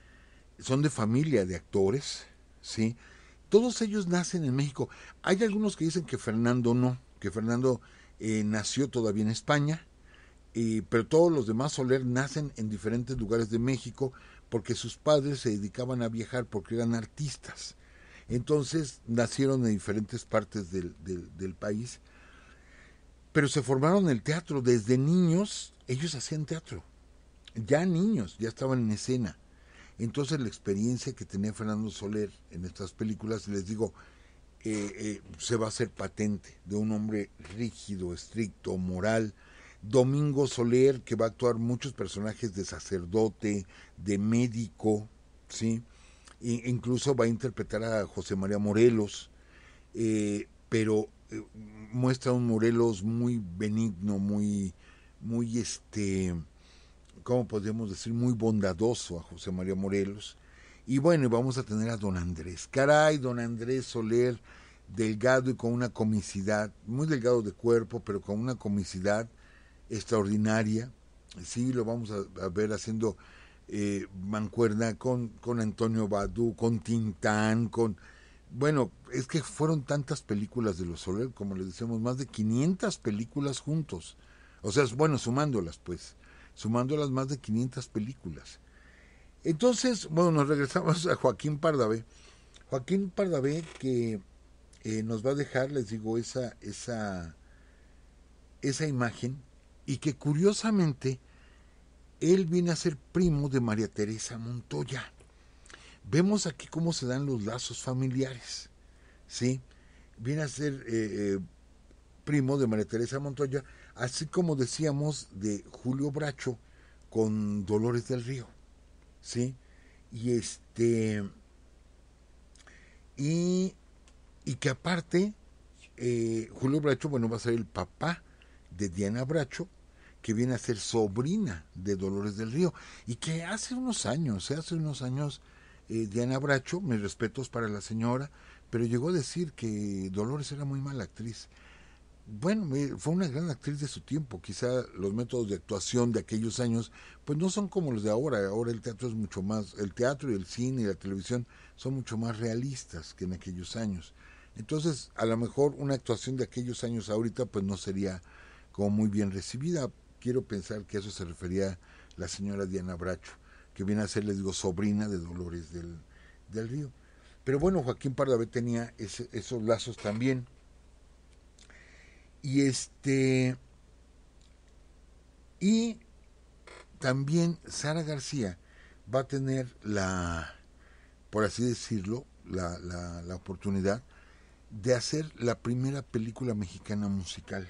son de familia de actores, ¿sí? Todos ellos nacen en México. Hay algunos que dicen que Fernando no, que Fernando eh, nació todavía en España, pero todos los demás Soler nacen en diferentes lugares de México porque sus padres se dedicaban a viajar porque eran artistas. Entonces nacieron en diferentes partes del, del país, pero se formaron en el teatro. Desde niños ellos hacían teatro, ya niños, ya estaban en escena. Entonces la experiencia que tenía Fernando Soler en estas películas, les digo, eh, se va a hacer patente de un hombre rígido, estricto, moral. Domingo Soler, que va a actuar muchos personajes de sacerdote, de médico, ¿sí? E incluso va a interpretar a José María Morelos, eh, pero eh, muestra un Morelos muy benigno, muy, muy este, ¿cómo podríamos decir? Muy bondadoso a José María Morelos. Y bueno, vamos a tener a don Andrés. Caray, don Andrés Soler, delgado y con una comicidad, muy delgado de cuerpo, pero con una comicidad extraordinaria. Sí, lo vamos a, ver haciendo eh, mancuerna con, con Antonio Badú, con Tintán, con... Bueno, es que fueron tantas películas de los Soler, como les decíamos, más de 500 películas juntos. O sea, bueno, sumándolas, pues, sumándolas más de 500 películas. Entonces, bueno, nos regresamos a Joaquín Pardavé. Joaquín Pardavé que eh, nos va a dejar, les digo, esa, esa, esa imagen y que curiosamente él viene a ser primo de María Teresa Montoya. Vemos aquí cómo se dan los lazos familiares, ¿sí? Viene a ser eh, eh, primo de María Teresa Montoya, así como decíamos de Julio Bracho con Dolores del Río. ¿sí? Y este. Y, que aparte, eh, Julio Bracho, bueno, va a ser el papá de Diana Bracho, que viene a ser sobrina de Dolores del Río, y que hace unos años, eh, hace unos años, eh, Diana Bracho, mis respetos para la señora, pero llegó a decir que Dolores era muy mala actriz bueno, fue una gran actriz de su tiempo. Quizá los métodos de actuación de aquellos años, pues no son como los de ahora. Ahora el teatro es mucho más, el teatro y el cine y la televisión son mucho más realistas que en aquellos años. Entonces, a lo mejor una actuación de aquellos años ahorita, pues no sería como muy bien recibida. Quiero pensar que a eso se refería la señora Diana Bracho, que viene a ser, les digo, sobrina de Dolores del, del Río. Pero bueno, Joaquín Pardavé tenía esos lazos también y este. Y también Sara García va a tener la, por así decirlo, la, la, la oportunidad de hacer la primera película mexicana musical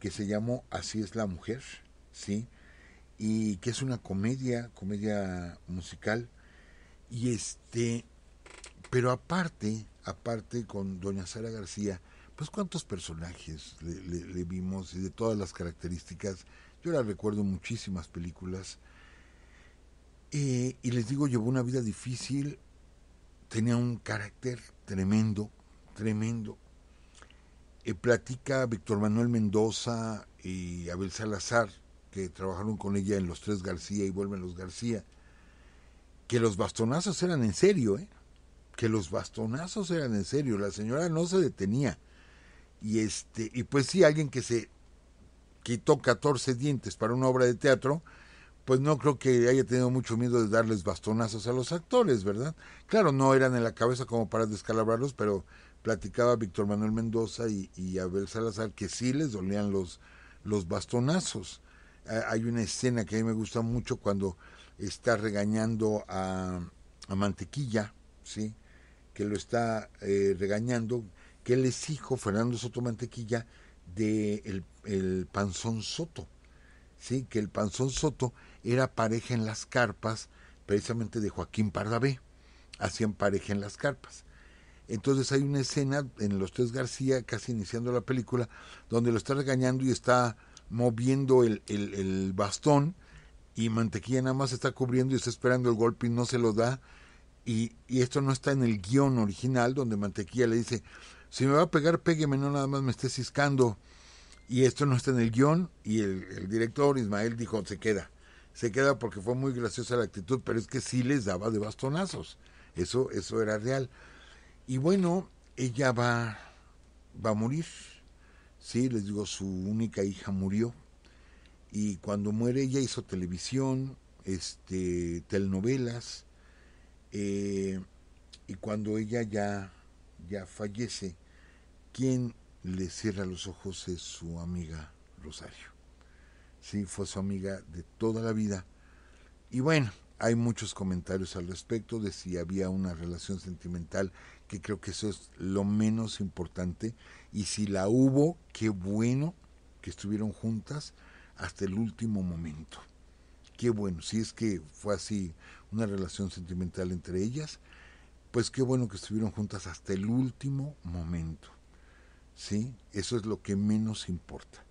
que se llamó Así es la mujer, ¿sí? Y que es una comedia, comedia musical. Y este, pero aparte, aparte con doña Sara García, pues cuántos personajes le, vimos y de todas las características. Yo la recuerdo en muchísimas películas. Eh, y les digo, llevó una vida difícil, tenía un carácter tremendo, tremendo. Eh, platica Víctor Manuel Mendoza y Abel Salazar, que trabajaron con ella en Los Tres García y Vuelven los García, que los bastonazos eran en serio, ¿eh? que los bastonazos eran en serio, la señora no se detenía. Y, este, y pues sí, alguien que se quitó 14 dientes para una obra de teatro, pues no creo que haya tenido mucho miedo de darles bastonazos a los actores, ¿verdad? Claro, no eran en la cabeza como para descalabrarlos, pero platicaba Víctor Manuel Mendoza y, Abel Salazar que sí les dolían los, los bastonazos. hay una escena que a mí me gusta mucho cuando está regañando a, a Mantequilla, ¿sí? Que lo está eh, regañando que él es hijo, Fernando Soto Mantequilla, de el, Panzón Soto, ¿sí? que el Panzón Soto era pareja en las carpas precisamente de Joaquín Pardavé, hacían pareja en las carpas. Entonces hay una escena en Los Tres García, casi iniciando la película, donde lo está regañando y está moviendo el, el, bastón y Mantequilla nada más está cubriendo y está esperando el golpe y no se lo da. Y, y esto no está en el guión original donde Mantequilla le dice, si me va a pegar, pégueme, no nada más me esté ciscando. Y esto no está en el guión y el, director Ismael dijo, se queda. Se queda porque fue muy graciosa la actitud, pero es que sí les daba de bastonazos. Eso, eso era real. Y bueno, ella va, va a morir. Sí, les digo, su única hija murió. Y cuando muere ella hizo televisión, este, telenovelas. Eh, y cuando ella ya, ya fallece, quien le cierra los ojos es su amiga Rosario. Sí, fue su amiga de toda la vida. Y bueno, hay muchos comentarios al respecto de si había una relación sentimental, que creo que eso es lo menos importante. Y si la hubo, qué bueno que estuvieron juntas hasta el último momento. Qué bueno, si es que fue así una relación sentimental entre ellas, pues qué bueno que estuvieron juntas hasta el último momento. ¿sí? Eso es lo que menos importa.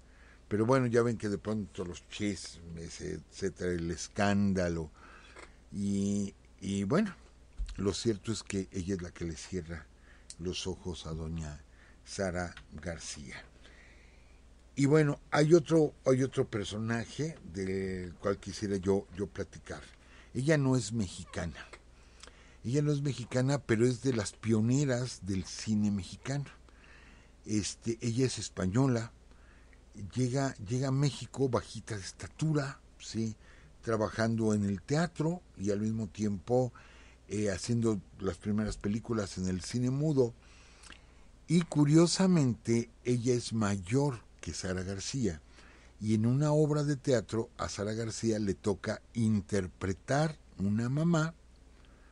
Pero bueno, ya ven que de pronto los chismes, etcétera, el escándalo. Y, bueno, lo cierto es que ella es la que le cierra los ojos a doña Sara García. Y bueno, hay otro, hay otro personaje del cual quisiera yo, yo platicar. Ella no es mexicana. Ella no es mexicana, pero es de las pioneras del cine mexicano. Este, ella es española, llega, llega a México bajita de estatura, ¿sí? trabajando en el teatro y al mismo tiempo eh, haciendo las primeras películas en el cine mudo. Y curiosamente, ella es mayor que Sara García. Y en una obra de teatro a Sara García le toca interpretar una mamá,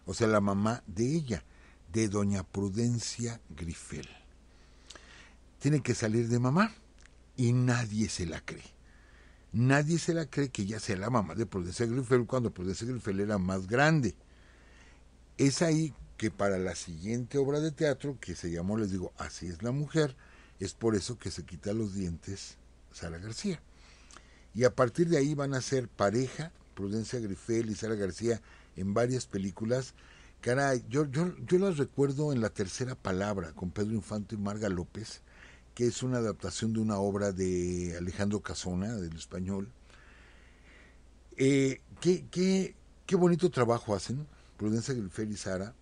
o sea, la mamá de ella, de doña Prudencia Grifel tiene que salir de mamá y nadie se la cree. Nadie se la cree que ya sea la mamá de Prudencia Grifel cuando Prudencia Grifel era más grande. Es ahí que para la siguiente obra de teatro, que se llamó, les digo, Así es la mujer, es por eso que se quita los dientes Sara García. Y a partir de ahí van a ser pareja, Prudencia Grifel y Sara García, en varias películas. Caray, yo, yo, yo las recuerdo en la tercera palabra, con Pedro Infante y Marga López, que es una adaptación de una obra de Alejandro Casona, del español. Eh, qué, bonito trabajo hacen Prudencia Grifel y Sara.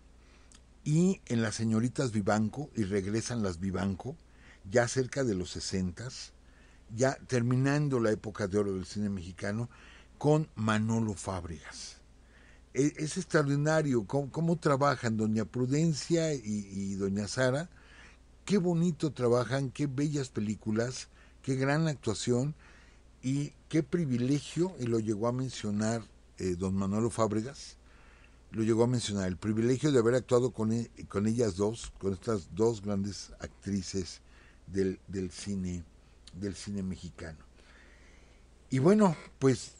Y en Las Señoritas Vivanco, y regresan las Vivanco, ya cerca de los sesentas, ya terminando la época de oro del cine mexicano, con Manolo Fábregas. E, es, extraordinario cómo, trabajan doña Prudencia y doña Sara qué bonito trabajan, qué bellas películas, qué gran actuación y qué privilegio, y lo llegó a mencionar eh, don Manolo Fábregas, lo llegó a mencionar, el privilegio de haber actuado con, e, con ellas dos, con estas dos grandes actrices del, del, cine, del cine mexicano. Y bueno, pues,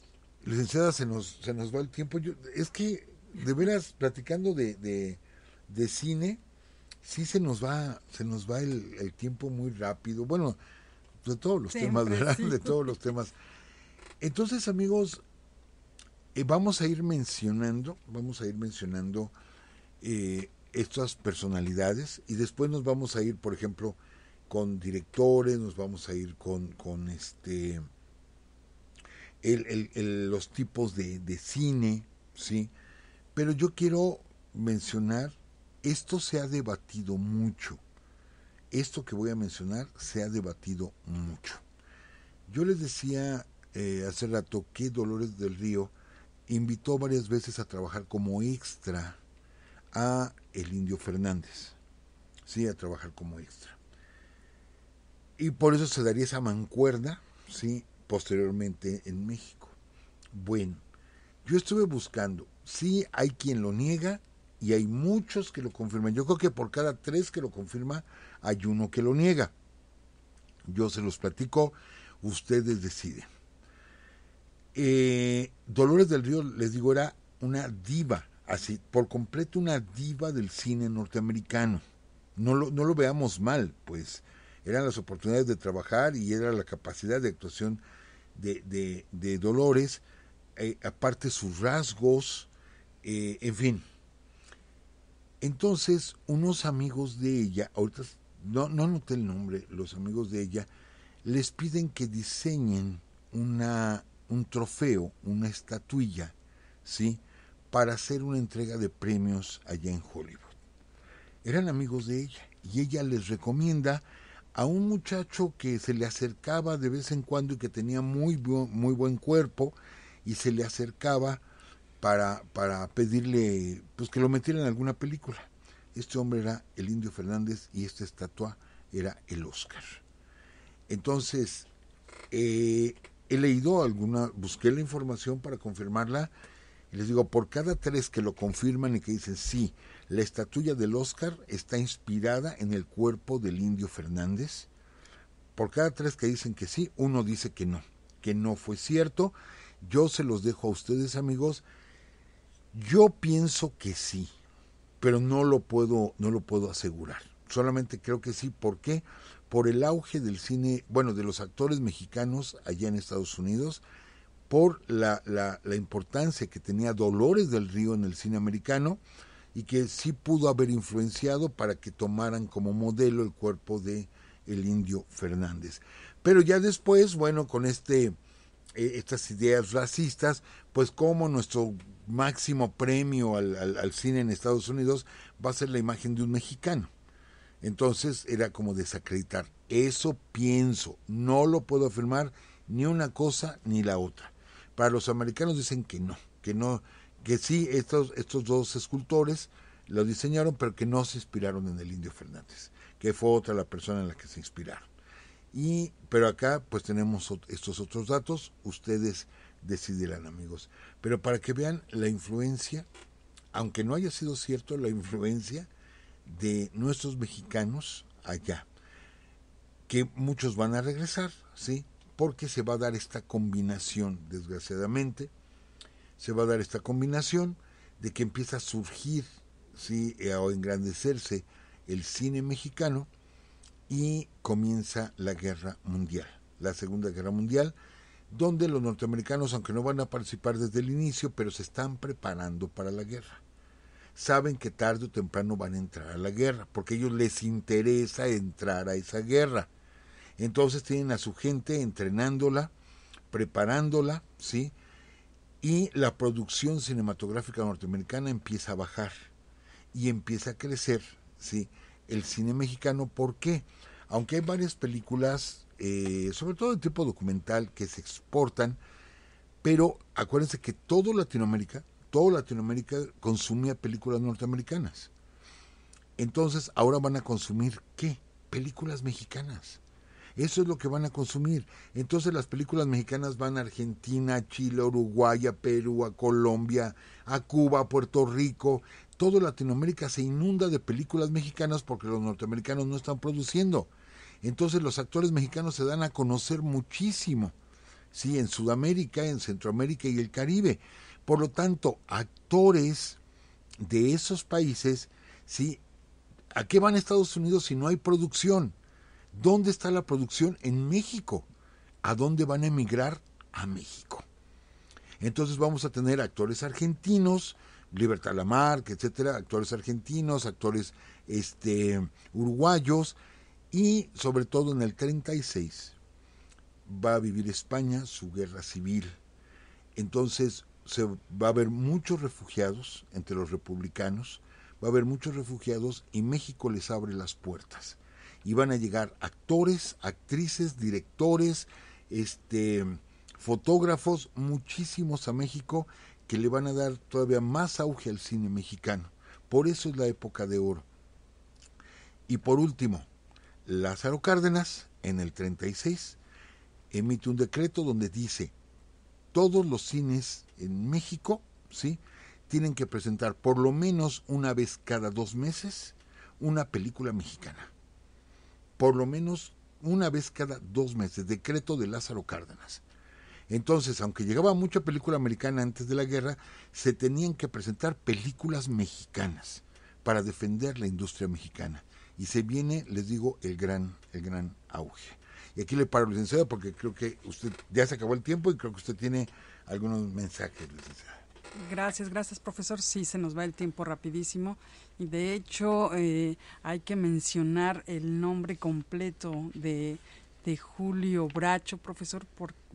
licenciada, se nos, se nos va el tiempo. es que, de veras, platicando de, de, de cine, sí se nos va, se nos va el, tiempo muy rápido. Bueno, de todos los temas, ¿verdad? De todos los temas. Entonces, amigos, eh, vamos a ir mencionando, vamos a ir mencionando eh, estas personalidades y después nos vamos a ir, por ejemplo, con directores, nos vamos a ir con, este los tipos de, de, cine, ¿sí? Pero yo quiero mencionar esto se ha debatido mucho. Esto que voy a mencionar se ha debatido mucho. Yo les decía eh, hace rato que Dolores del Río invitó varias veces a trabajar como extra a el indio Fernández. Sí, a trabajar como extra. Y por eso se daría esa mancuerda, sí, posteriormente en México. Bueno, yo estuve buscando, sí hay quien lo niega, y hay muchos que lo confirman. Yo creo que por cada tres que lo confirma hay uno que lo niega. Yo se los platico, ustedes deciden. Eh, Dolores del Río, les digo, era una diva, así, por completo una diva del cine norteamericano. No lo, no lo veamos mal, pues eran las oportunidades de trabajar y era la capacidad de actuación de, de, Dolores, eh, aparte sus rasgos, eh, en fin, entonces, unos amigos de ella, ahorita no, no noté el nombre, los amigos de ella, les piden que diseñen una, un trofeo, una estatuilla, ¿sí? Para hacer una entrega de premios allá en Hollywood. Eran amigos de ella y ella les recomienda a un muchacho que se le acercaba de vez en cuando y que tenía muy, muy buen cuerpo y se le acercaba para, para pedirle pues que lo metiera en alguna película. Este hombre era el Indio Fernández y esta estatua era el Oscar. Entonces, eh, he leído alguna, busqué la información para confirmarla y les digo, por cada tres que lo confirman y que dicen, sí, la estatua del Oscar está inspirada en el cuerpo del Indio Fernández, por cada tres que dicen que sí, uno dice que no, que no fue cierto. Yo se los dejo a ustedes amigos yo pienso que sí, pero no lo puedo, no lo puedo asegurar. Solamente creo que sí. porque Por el auge del cine, bueno, de los actores mexicanos allá en Estados Unidos, por la, la, la importancia que tenía Dolores del Río en el cine americano y que sí pudo haber influenciado para que tomaran como modelo el cuerpo de el indio Fernández. Pero ya después, bueno, con este eh, estas ideas racistas, pues como nuestro máximo premio al, cine en Estados Unidos va a ser la imagen de un mexicano. Entonces era como desacreditar. Eso pienso, no lo puedo afirmar ni una cosa ni la otra. Para los americanos dicen que no, que no, que sí, estos, estos dos escultores los diseñaron, pero que no se inspiraron en el Indio Fernández, que fue otra la persona en la que se inspiraron pero acá pues tenemos estos otros datos, ustedes decidirán amigos. Pero para que vean la influencia, aunque no haya sido cierto, la influencia de nuestros mexicanos allá, que muchos van a regresar, ¿sí? Porque se va a dar esta combinación, desgraciadamente, se va a dar esta combinación de que empieza a surgir, ¿sí? O eh, engrandecerse el cine mexicano y comienza la guerra mundial, la Segunda Guerra Mundial, donde los norteamericanos, aunque no van a participar desde el inicio, pero se están preparando para la guerra. Saben que tarde o temprano van a entrar a la guerra, porque a ellos les interesa entrar a esa guerra. Entonces tienen a su gente entrenándola, preparándola, ¿sí? Y la producción cinematográfica norteamericana empieza a bajar y empieza a crecer, ¿sí? el cine mexicano. ¿Por qué? Aunque hay varias películas, eh, sobre todo de tipo documental, que se exportan, pero acuérdense que todo Latinoamérica, todo Latinoamérica consumía películas norteamericanas. Entonces, ahora van a consumir qué? Películas mexicanas. Eso es lo que van a consumir. Entonces las películas mexicanas van a Argentina, Chile, Uruguay, a Perú, a Colombia, a Cuba, a Puerto Rico. Todo Latinoamérica se inunda de películas mexicanas porque los norteamericanos no están produciendo. Entonces los actores mexicanos se dan a conocer muchísimo. Sí, en Sudamérica, en Centroamérica y el Caribe. Por lo tanto, actores de esos países, ¿sí? ¿A qué van a Estados Unidos si no hay producción? ¿Dónde está la producción? En México. ¿A dónde van a emigrar? A México. Entonces vamos a tener actores argentinos, Libertad Lamarck, etcétera, actores argentinos, actores este, uruguayos, y sobre todo en el 36 va a vivir España su guerra civil. Entonces se va a haber muchos refugiados entre los republicanos, va a haber muchos refugiados y México les abre las puertas van a llegar actores, actrices, directores, este, fotógrafos, muchísimos a México que le van a dar todavía más auge al cine mexicano. Por eso es la época de oro. Y por último, Lázaro Cárdenas, en el 36, emite un decreto donde dice, todos los cines en México, ¿sí? Tienen que presentar por lo menos una vez cada dos meses una película mexicana por lo menos una vez cada dos meses, decreto de Lázaro Cárdenas. Entonces, aunque llegaba mucha película americana antes de la guerra, se tenían que presentar películas mexicanas para defender la industria mexicana. Y se viene, les digo, el gran, el gran auge. Y aquí le paro, licenciado, porque creo que usted ya se acabó el tiempo y creo que usted tiene algunos mensajes, licenciado. Gracias, gracias profesor. Sí, se nos va el tiempo rapidísimo y de hecho eh, hay que mencionar el nombre completo de, Julio Bracho, profesor,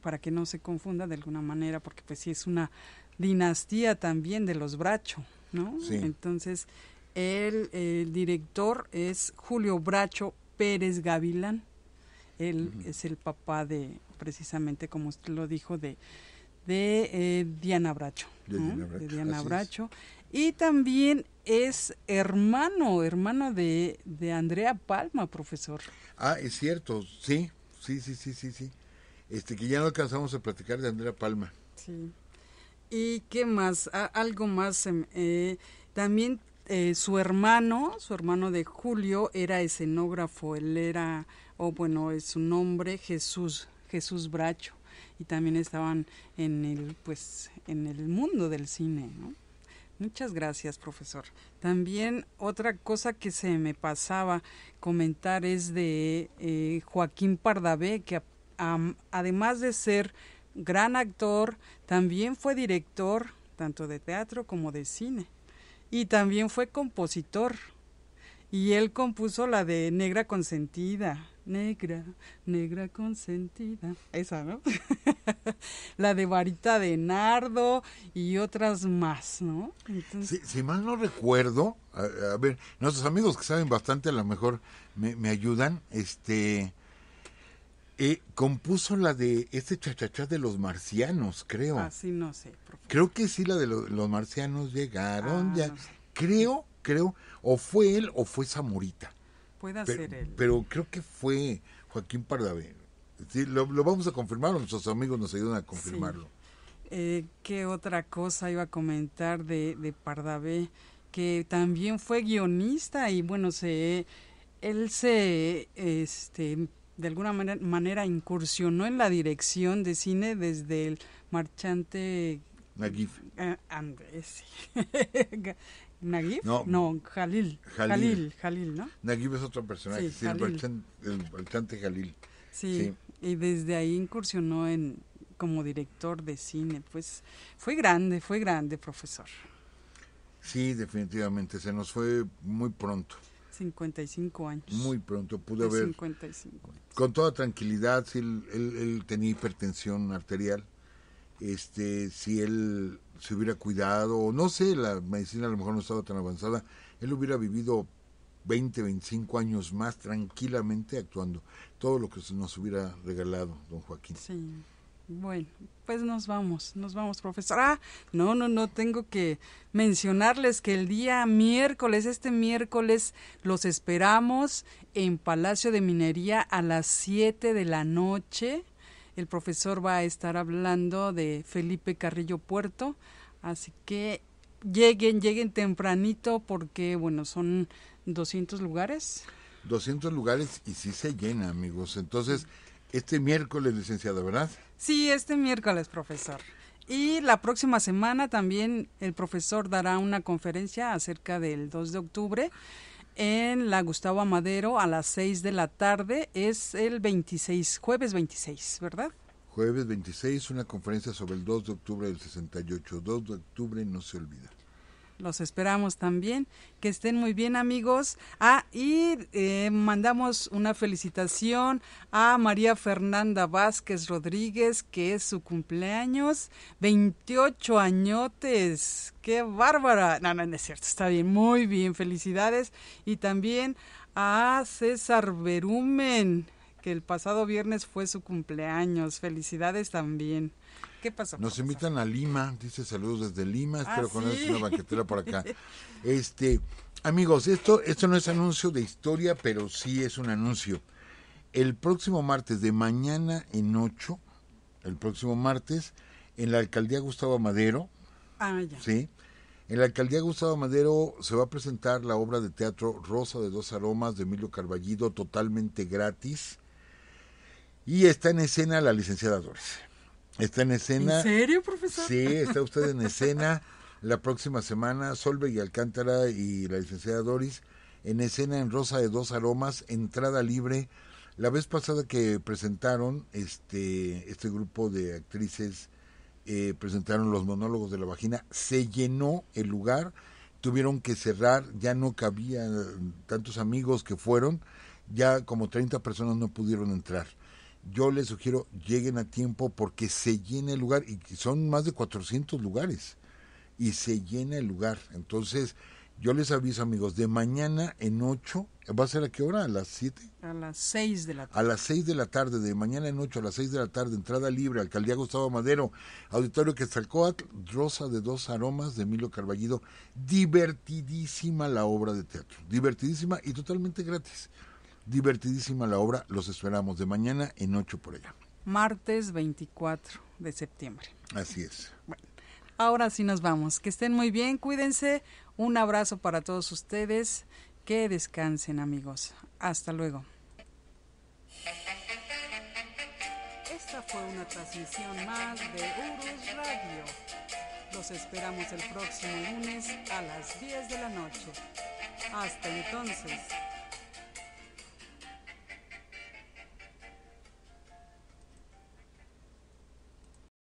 para que no se confunda de alguna manera, porque pues sí es una dinastía también de los Bracho, ¿no? Sí. Entonces, el, el director es Julio Bracho Pérez Gavilán. Él es el papá de, precisamente como usted lo dijo, de de eh, Diana Bracho. De Diana Bracho. Y también es hermano, hermano de, Andrea Palma, profesor. Ah, es cierto, sí, sí, sí, sí, sí, sí. Este, que ya no alcanzamos a platicar de Andrea Palma. Sí. ¿Y qué más? algo más. Em, eh, también eh, su hermano, su hermano de Julio, era escenógrafo, él era, o bueno, es su nombre, Jesús, Jesús Bracho y también estaban en el, pues, en el mundo del cine, Muchas gracias, profesor. También otra cosa que se me pasaba comentar es de eh, Joaquín Pardavé, que además de ser gran actor, también fue director tanto de teatro como de cine. Y también fue compositor, y él compuso la de Negra Consentida. Negra, negra consentida. Esa, ¿no? <laughs> la de varita de nardo y otras más, ¿no? Si, mal no recuerdo, a, ver, nuestros amigos que saben bastante a lo mejor me, ayudan, este... Eh, compuso la de este chachachá de los marcianos, creo. Así ah, no sé. Creo que sí, la de los, marcianos llegaron ah, ya. Creo creo, o fue él o fue Zamorita. Puede pero, ser él. Pero creo que fue Joaquín Pardavé. Sí, lo, vamos a confirmar, nuestros amigos nos ayudan a confirmarlo. Eh, ¿Qué otra cosa iba a comentar de, de Pardavé? Que también fue guionista y bueno, se él se este, de alguna manera incursionó en la dirección de cine desde el marchante Nagif. Eh, Andrés. <laughs> Nagif? No, no Jalil. Jalil. ¿no? Nagif es otro personaje, sí, el, marchante, Jalil. Sí, y desde ahí incursionó en como director de cine, pues fue grande, fue grande, profesor. Sí, definitivamente, se nos fue muy pronto. 55 años. Muy pronto, pudo ver Con toda tranquilidad, él, él tenía hipertensión arterial este, si él se hubiera cuidado, o no sé, la medicina a lo mejor no estaba tan avanzada, él hubiera vivido 20, 25 años más tranquilamente actuando. Todo lo que nos hubiera regalado don Joaquín. Sí. Bueno, pues nos vamos, nos vamos, profesor. Ah, no, no, no, tengo que mencionarles que el día miércoles, este miércoles, los esperamos en Palacio de Minería a las 7 de la noche el profesor va a estar hablando de Felipe Carrillo Puerto, así que lleguen, lleguen tempranito porque, bueno, son 200 lugares. 200 lugares y sí se llena, amigos. Entonces, este miércoles, licenciado, ¿verdad? Sí, este miércoles, profesor. Y la próxima semana también el profesor dará una conferencia acerca del 2 de octubre en la Gustavo Amadero a las 6 de la tarde. Es el 26, jueves 26, ¿verdad? Jueves 26, una conferencia sobre el 2 de octubre del 68. 2 de octubre no se olvida. Los esperamos también. Que estén muy bien, amigos. Ah, y eh, mandamos una felicitación a María Fernanda Vázquez Rodríguez, que es su cumpleaños. 28 añotes. ¡Qué bárbara! No, no, no es cierto. Está bien, muy bien. Felicidades. Y también a César Berumen, que el pasado viernes fue su cumpleaños. Felicidades también. ¿Qué pasó? Nos invitan a Lima, dice saludos desde Lima, ah, espero conocer una banquetera por acá. <laughs> Este, amigos, esto, esto no es anuncio de historia, pero sí es un anuncio. El próximo martes, de mañana en 8, el próximo martes, en la alcaldía Gustavo Madero. Ah, ya. Sí. En la alcaldía Gustavo Madero se va a presentar la obra de teatro Rosa de dos aromas de Emilio Carballido totalmente gratis. Y está en escena la licenciada Doris. Está en escena. ¿En serio, profesor? Sí, está <laughs> usted en escena la próxima semana, Solve y Alcántara y la licenciada Doris, en escena en Rosa de Dos Aromas, entrada libre. La vez pasada que presentaron este, este grupo de actrices, eh, presentaron los monólogos de la vagina, se llenó el lugar, tuvieron que cerrar, ya no cabían tantos amigos que fueron, ya como 30 personas no pudieron entrar yo les sugiero lleguen a tiempo porque se llena el lugar y son más de 400 lugares y se llena el lugar. Entonces, yo les aviso, amigos, de mañana en 8, ¿va a ser a qué hora? ¿A las 7? A las 6 de la tarde. A las 6 de la tarde, de mañana en 8 a las 6 de la tarde, entrada libre, Alcaldía Gustavo Madero, Auditorio Quetzalcoatl, Rosa de dos aromas de Emilio Carballido. Divertidísima la obra de teatro, divertidísima y totalmente gratis. Divertidísima la obra, los esperamos de mañana en 8 por allá. Martes 24 de septiembre. Así es. Bueno, ahora sí nos vamos. Que estén muy bien, cuídense. Un abrazo para todos ustedes. Que descansen amigos. Hasta luego. Esta fue una transmisión más de Urus Radio. Los esperamos el próximo lunes a las 10 de la noche. Hasta entonces.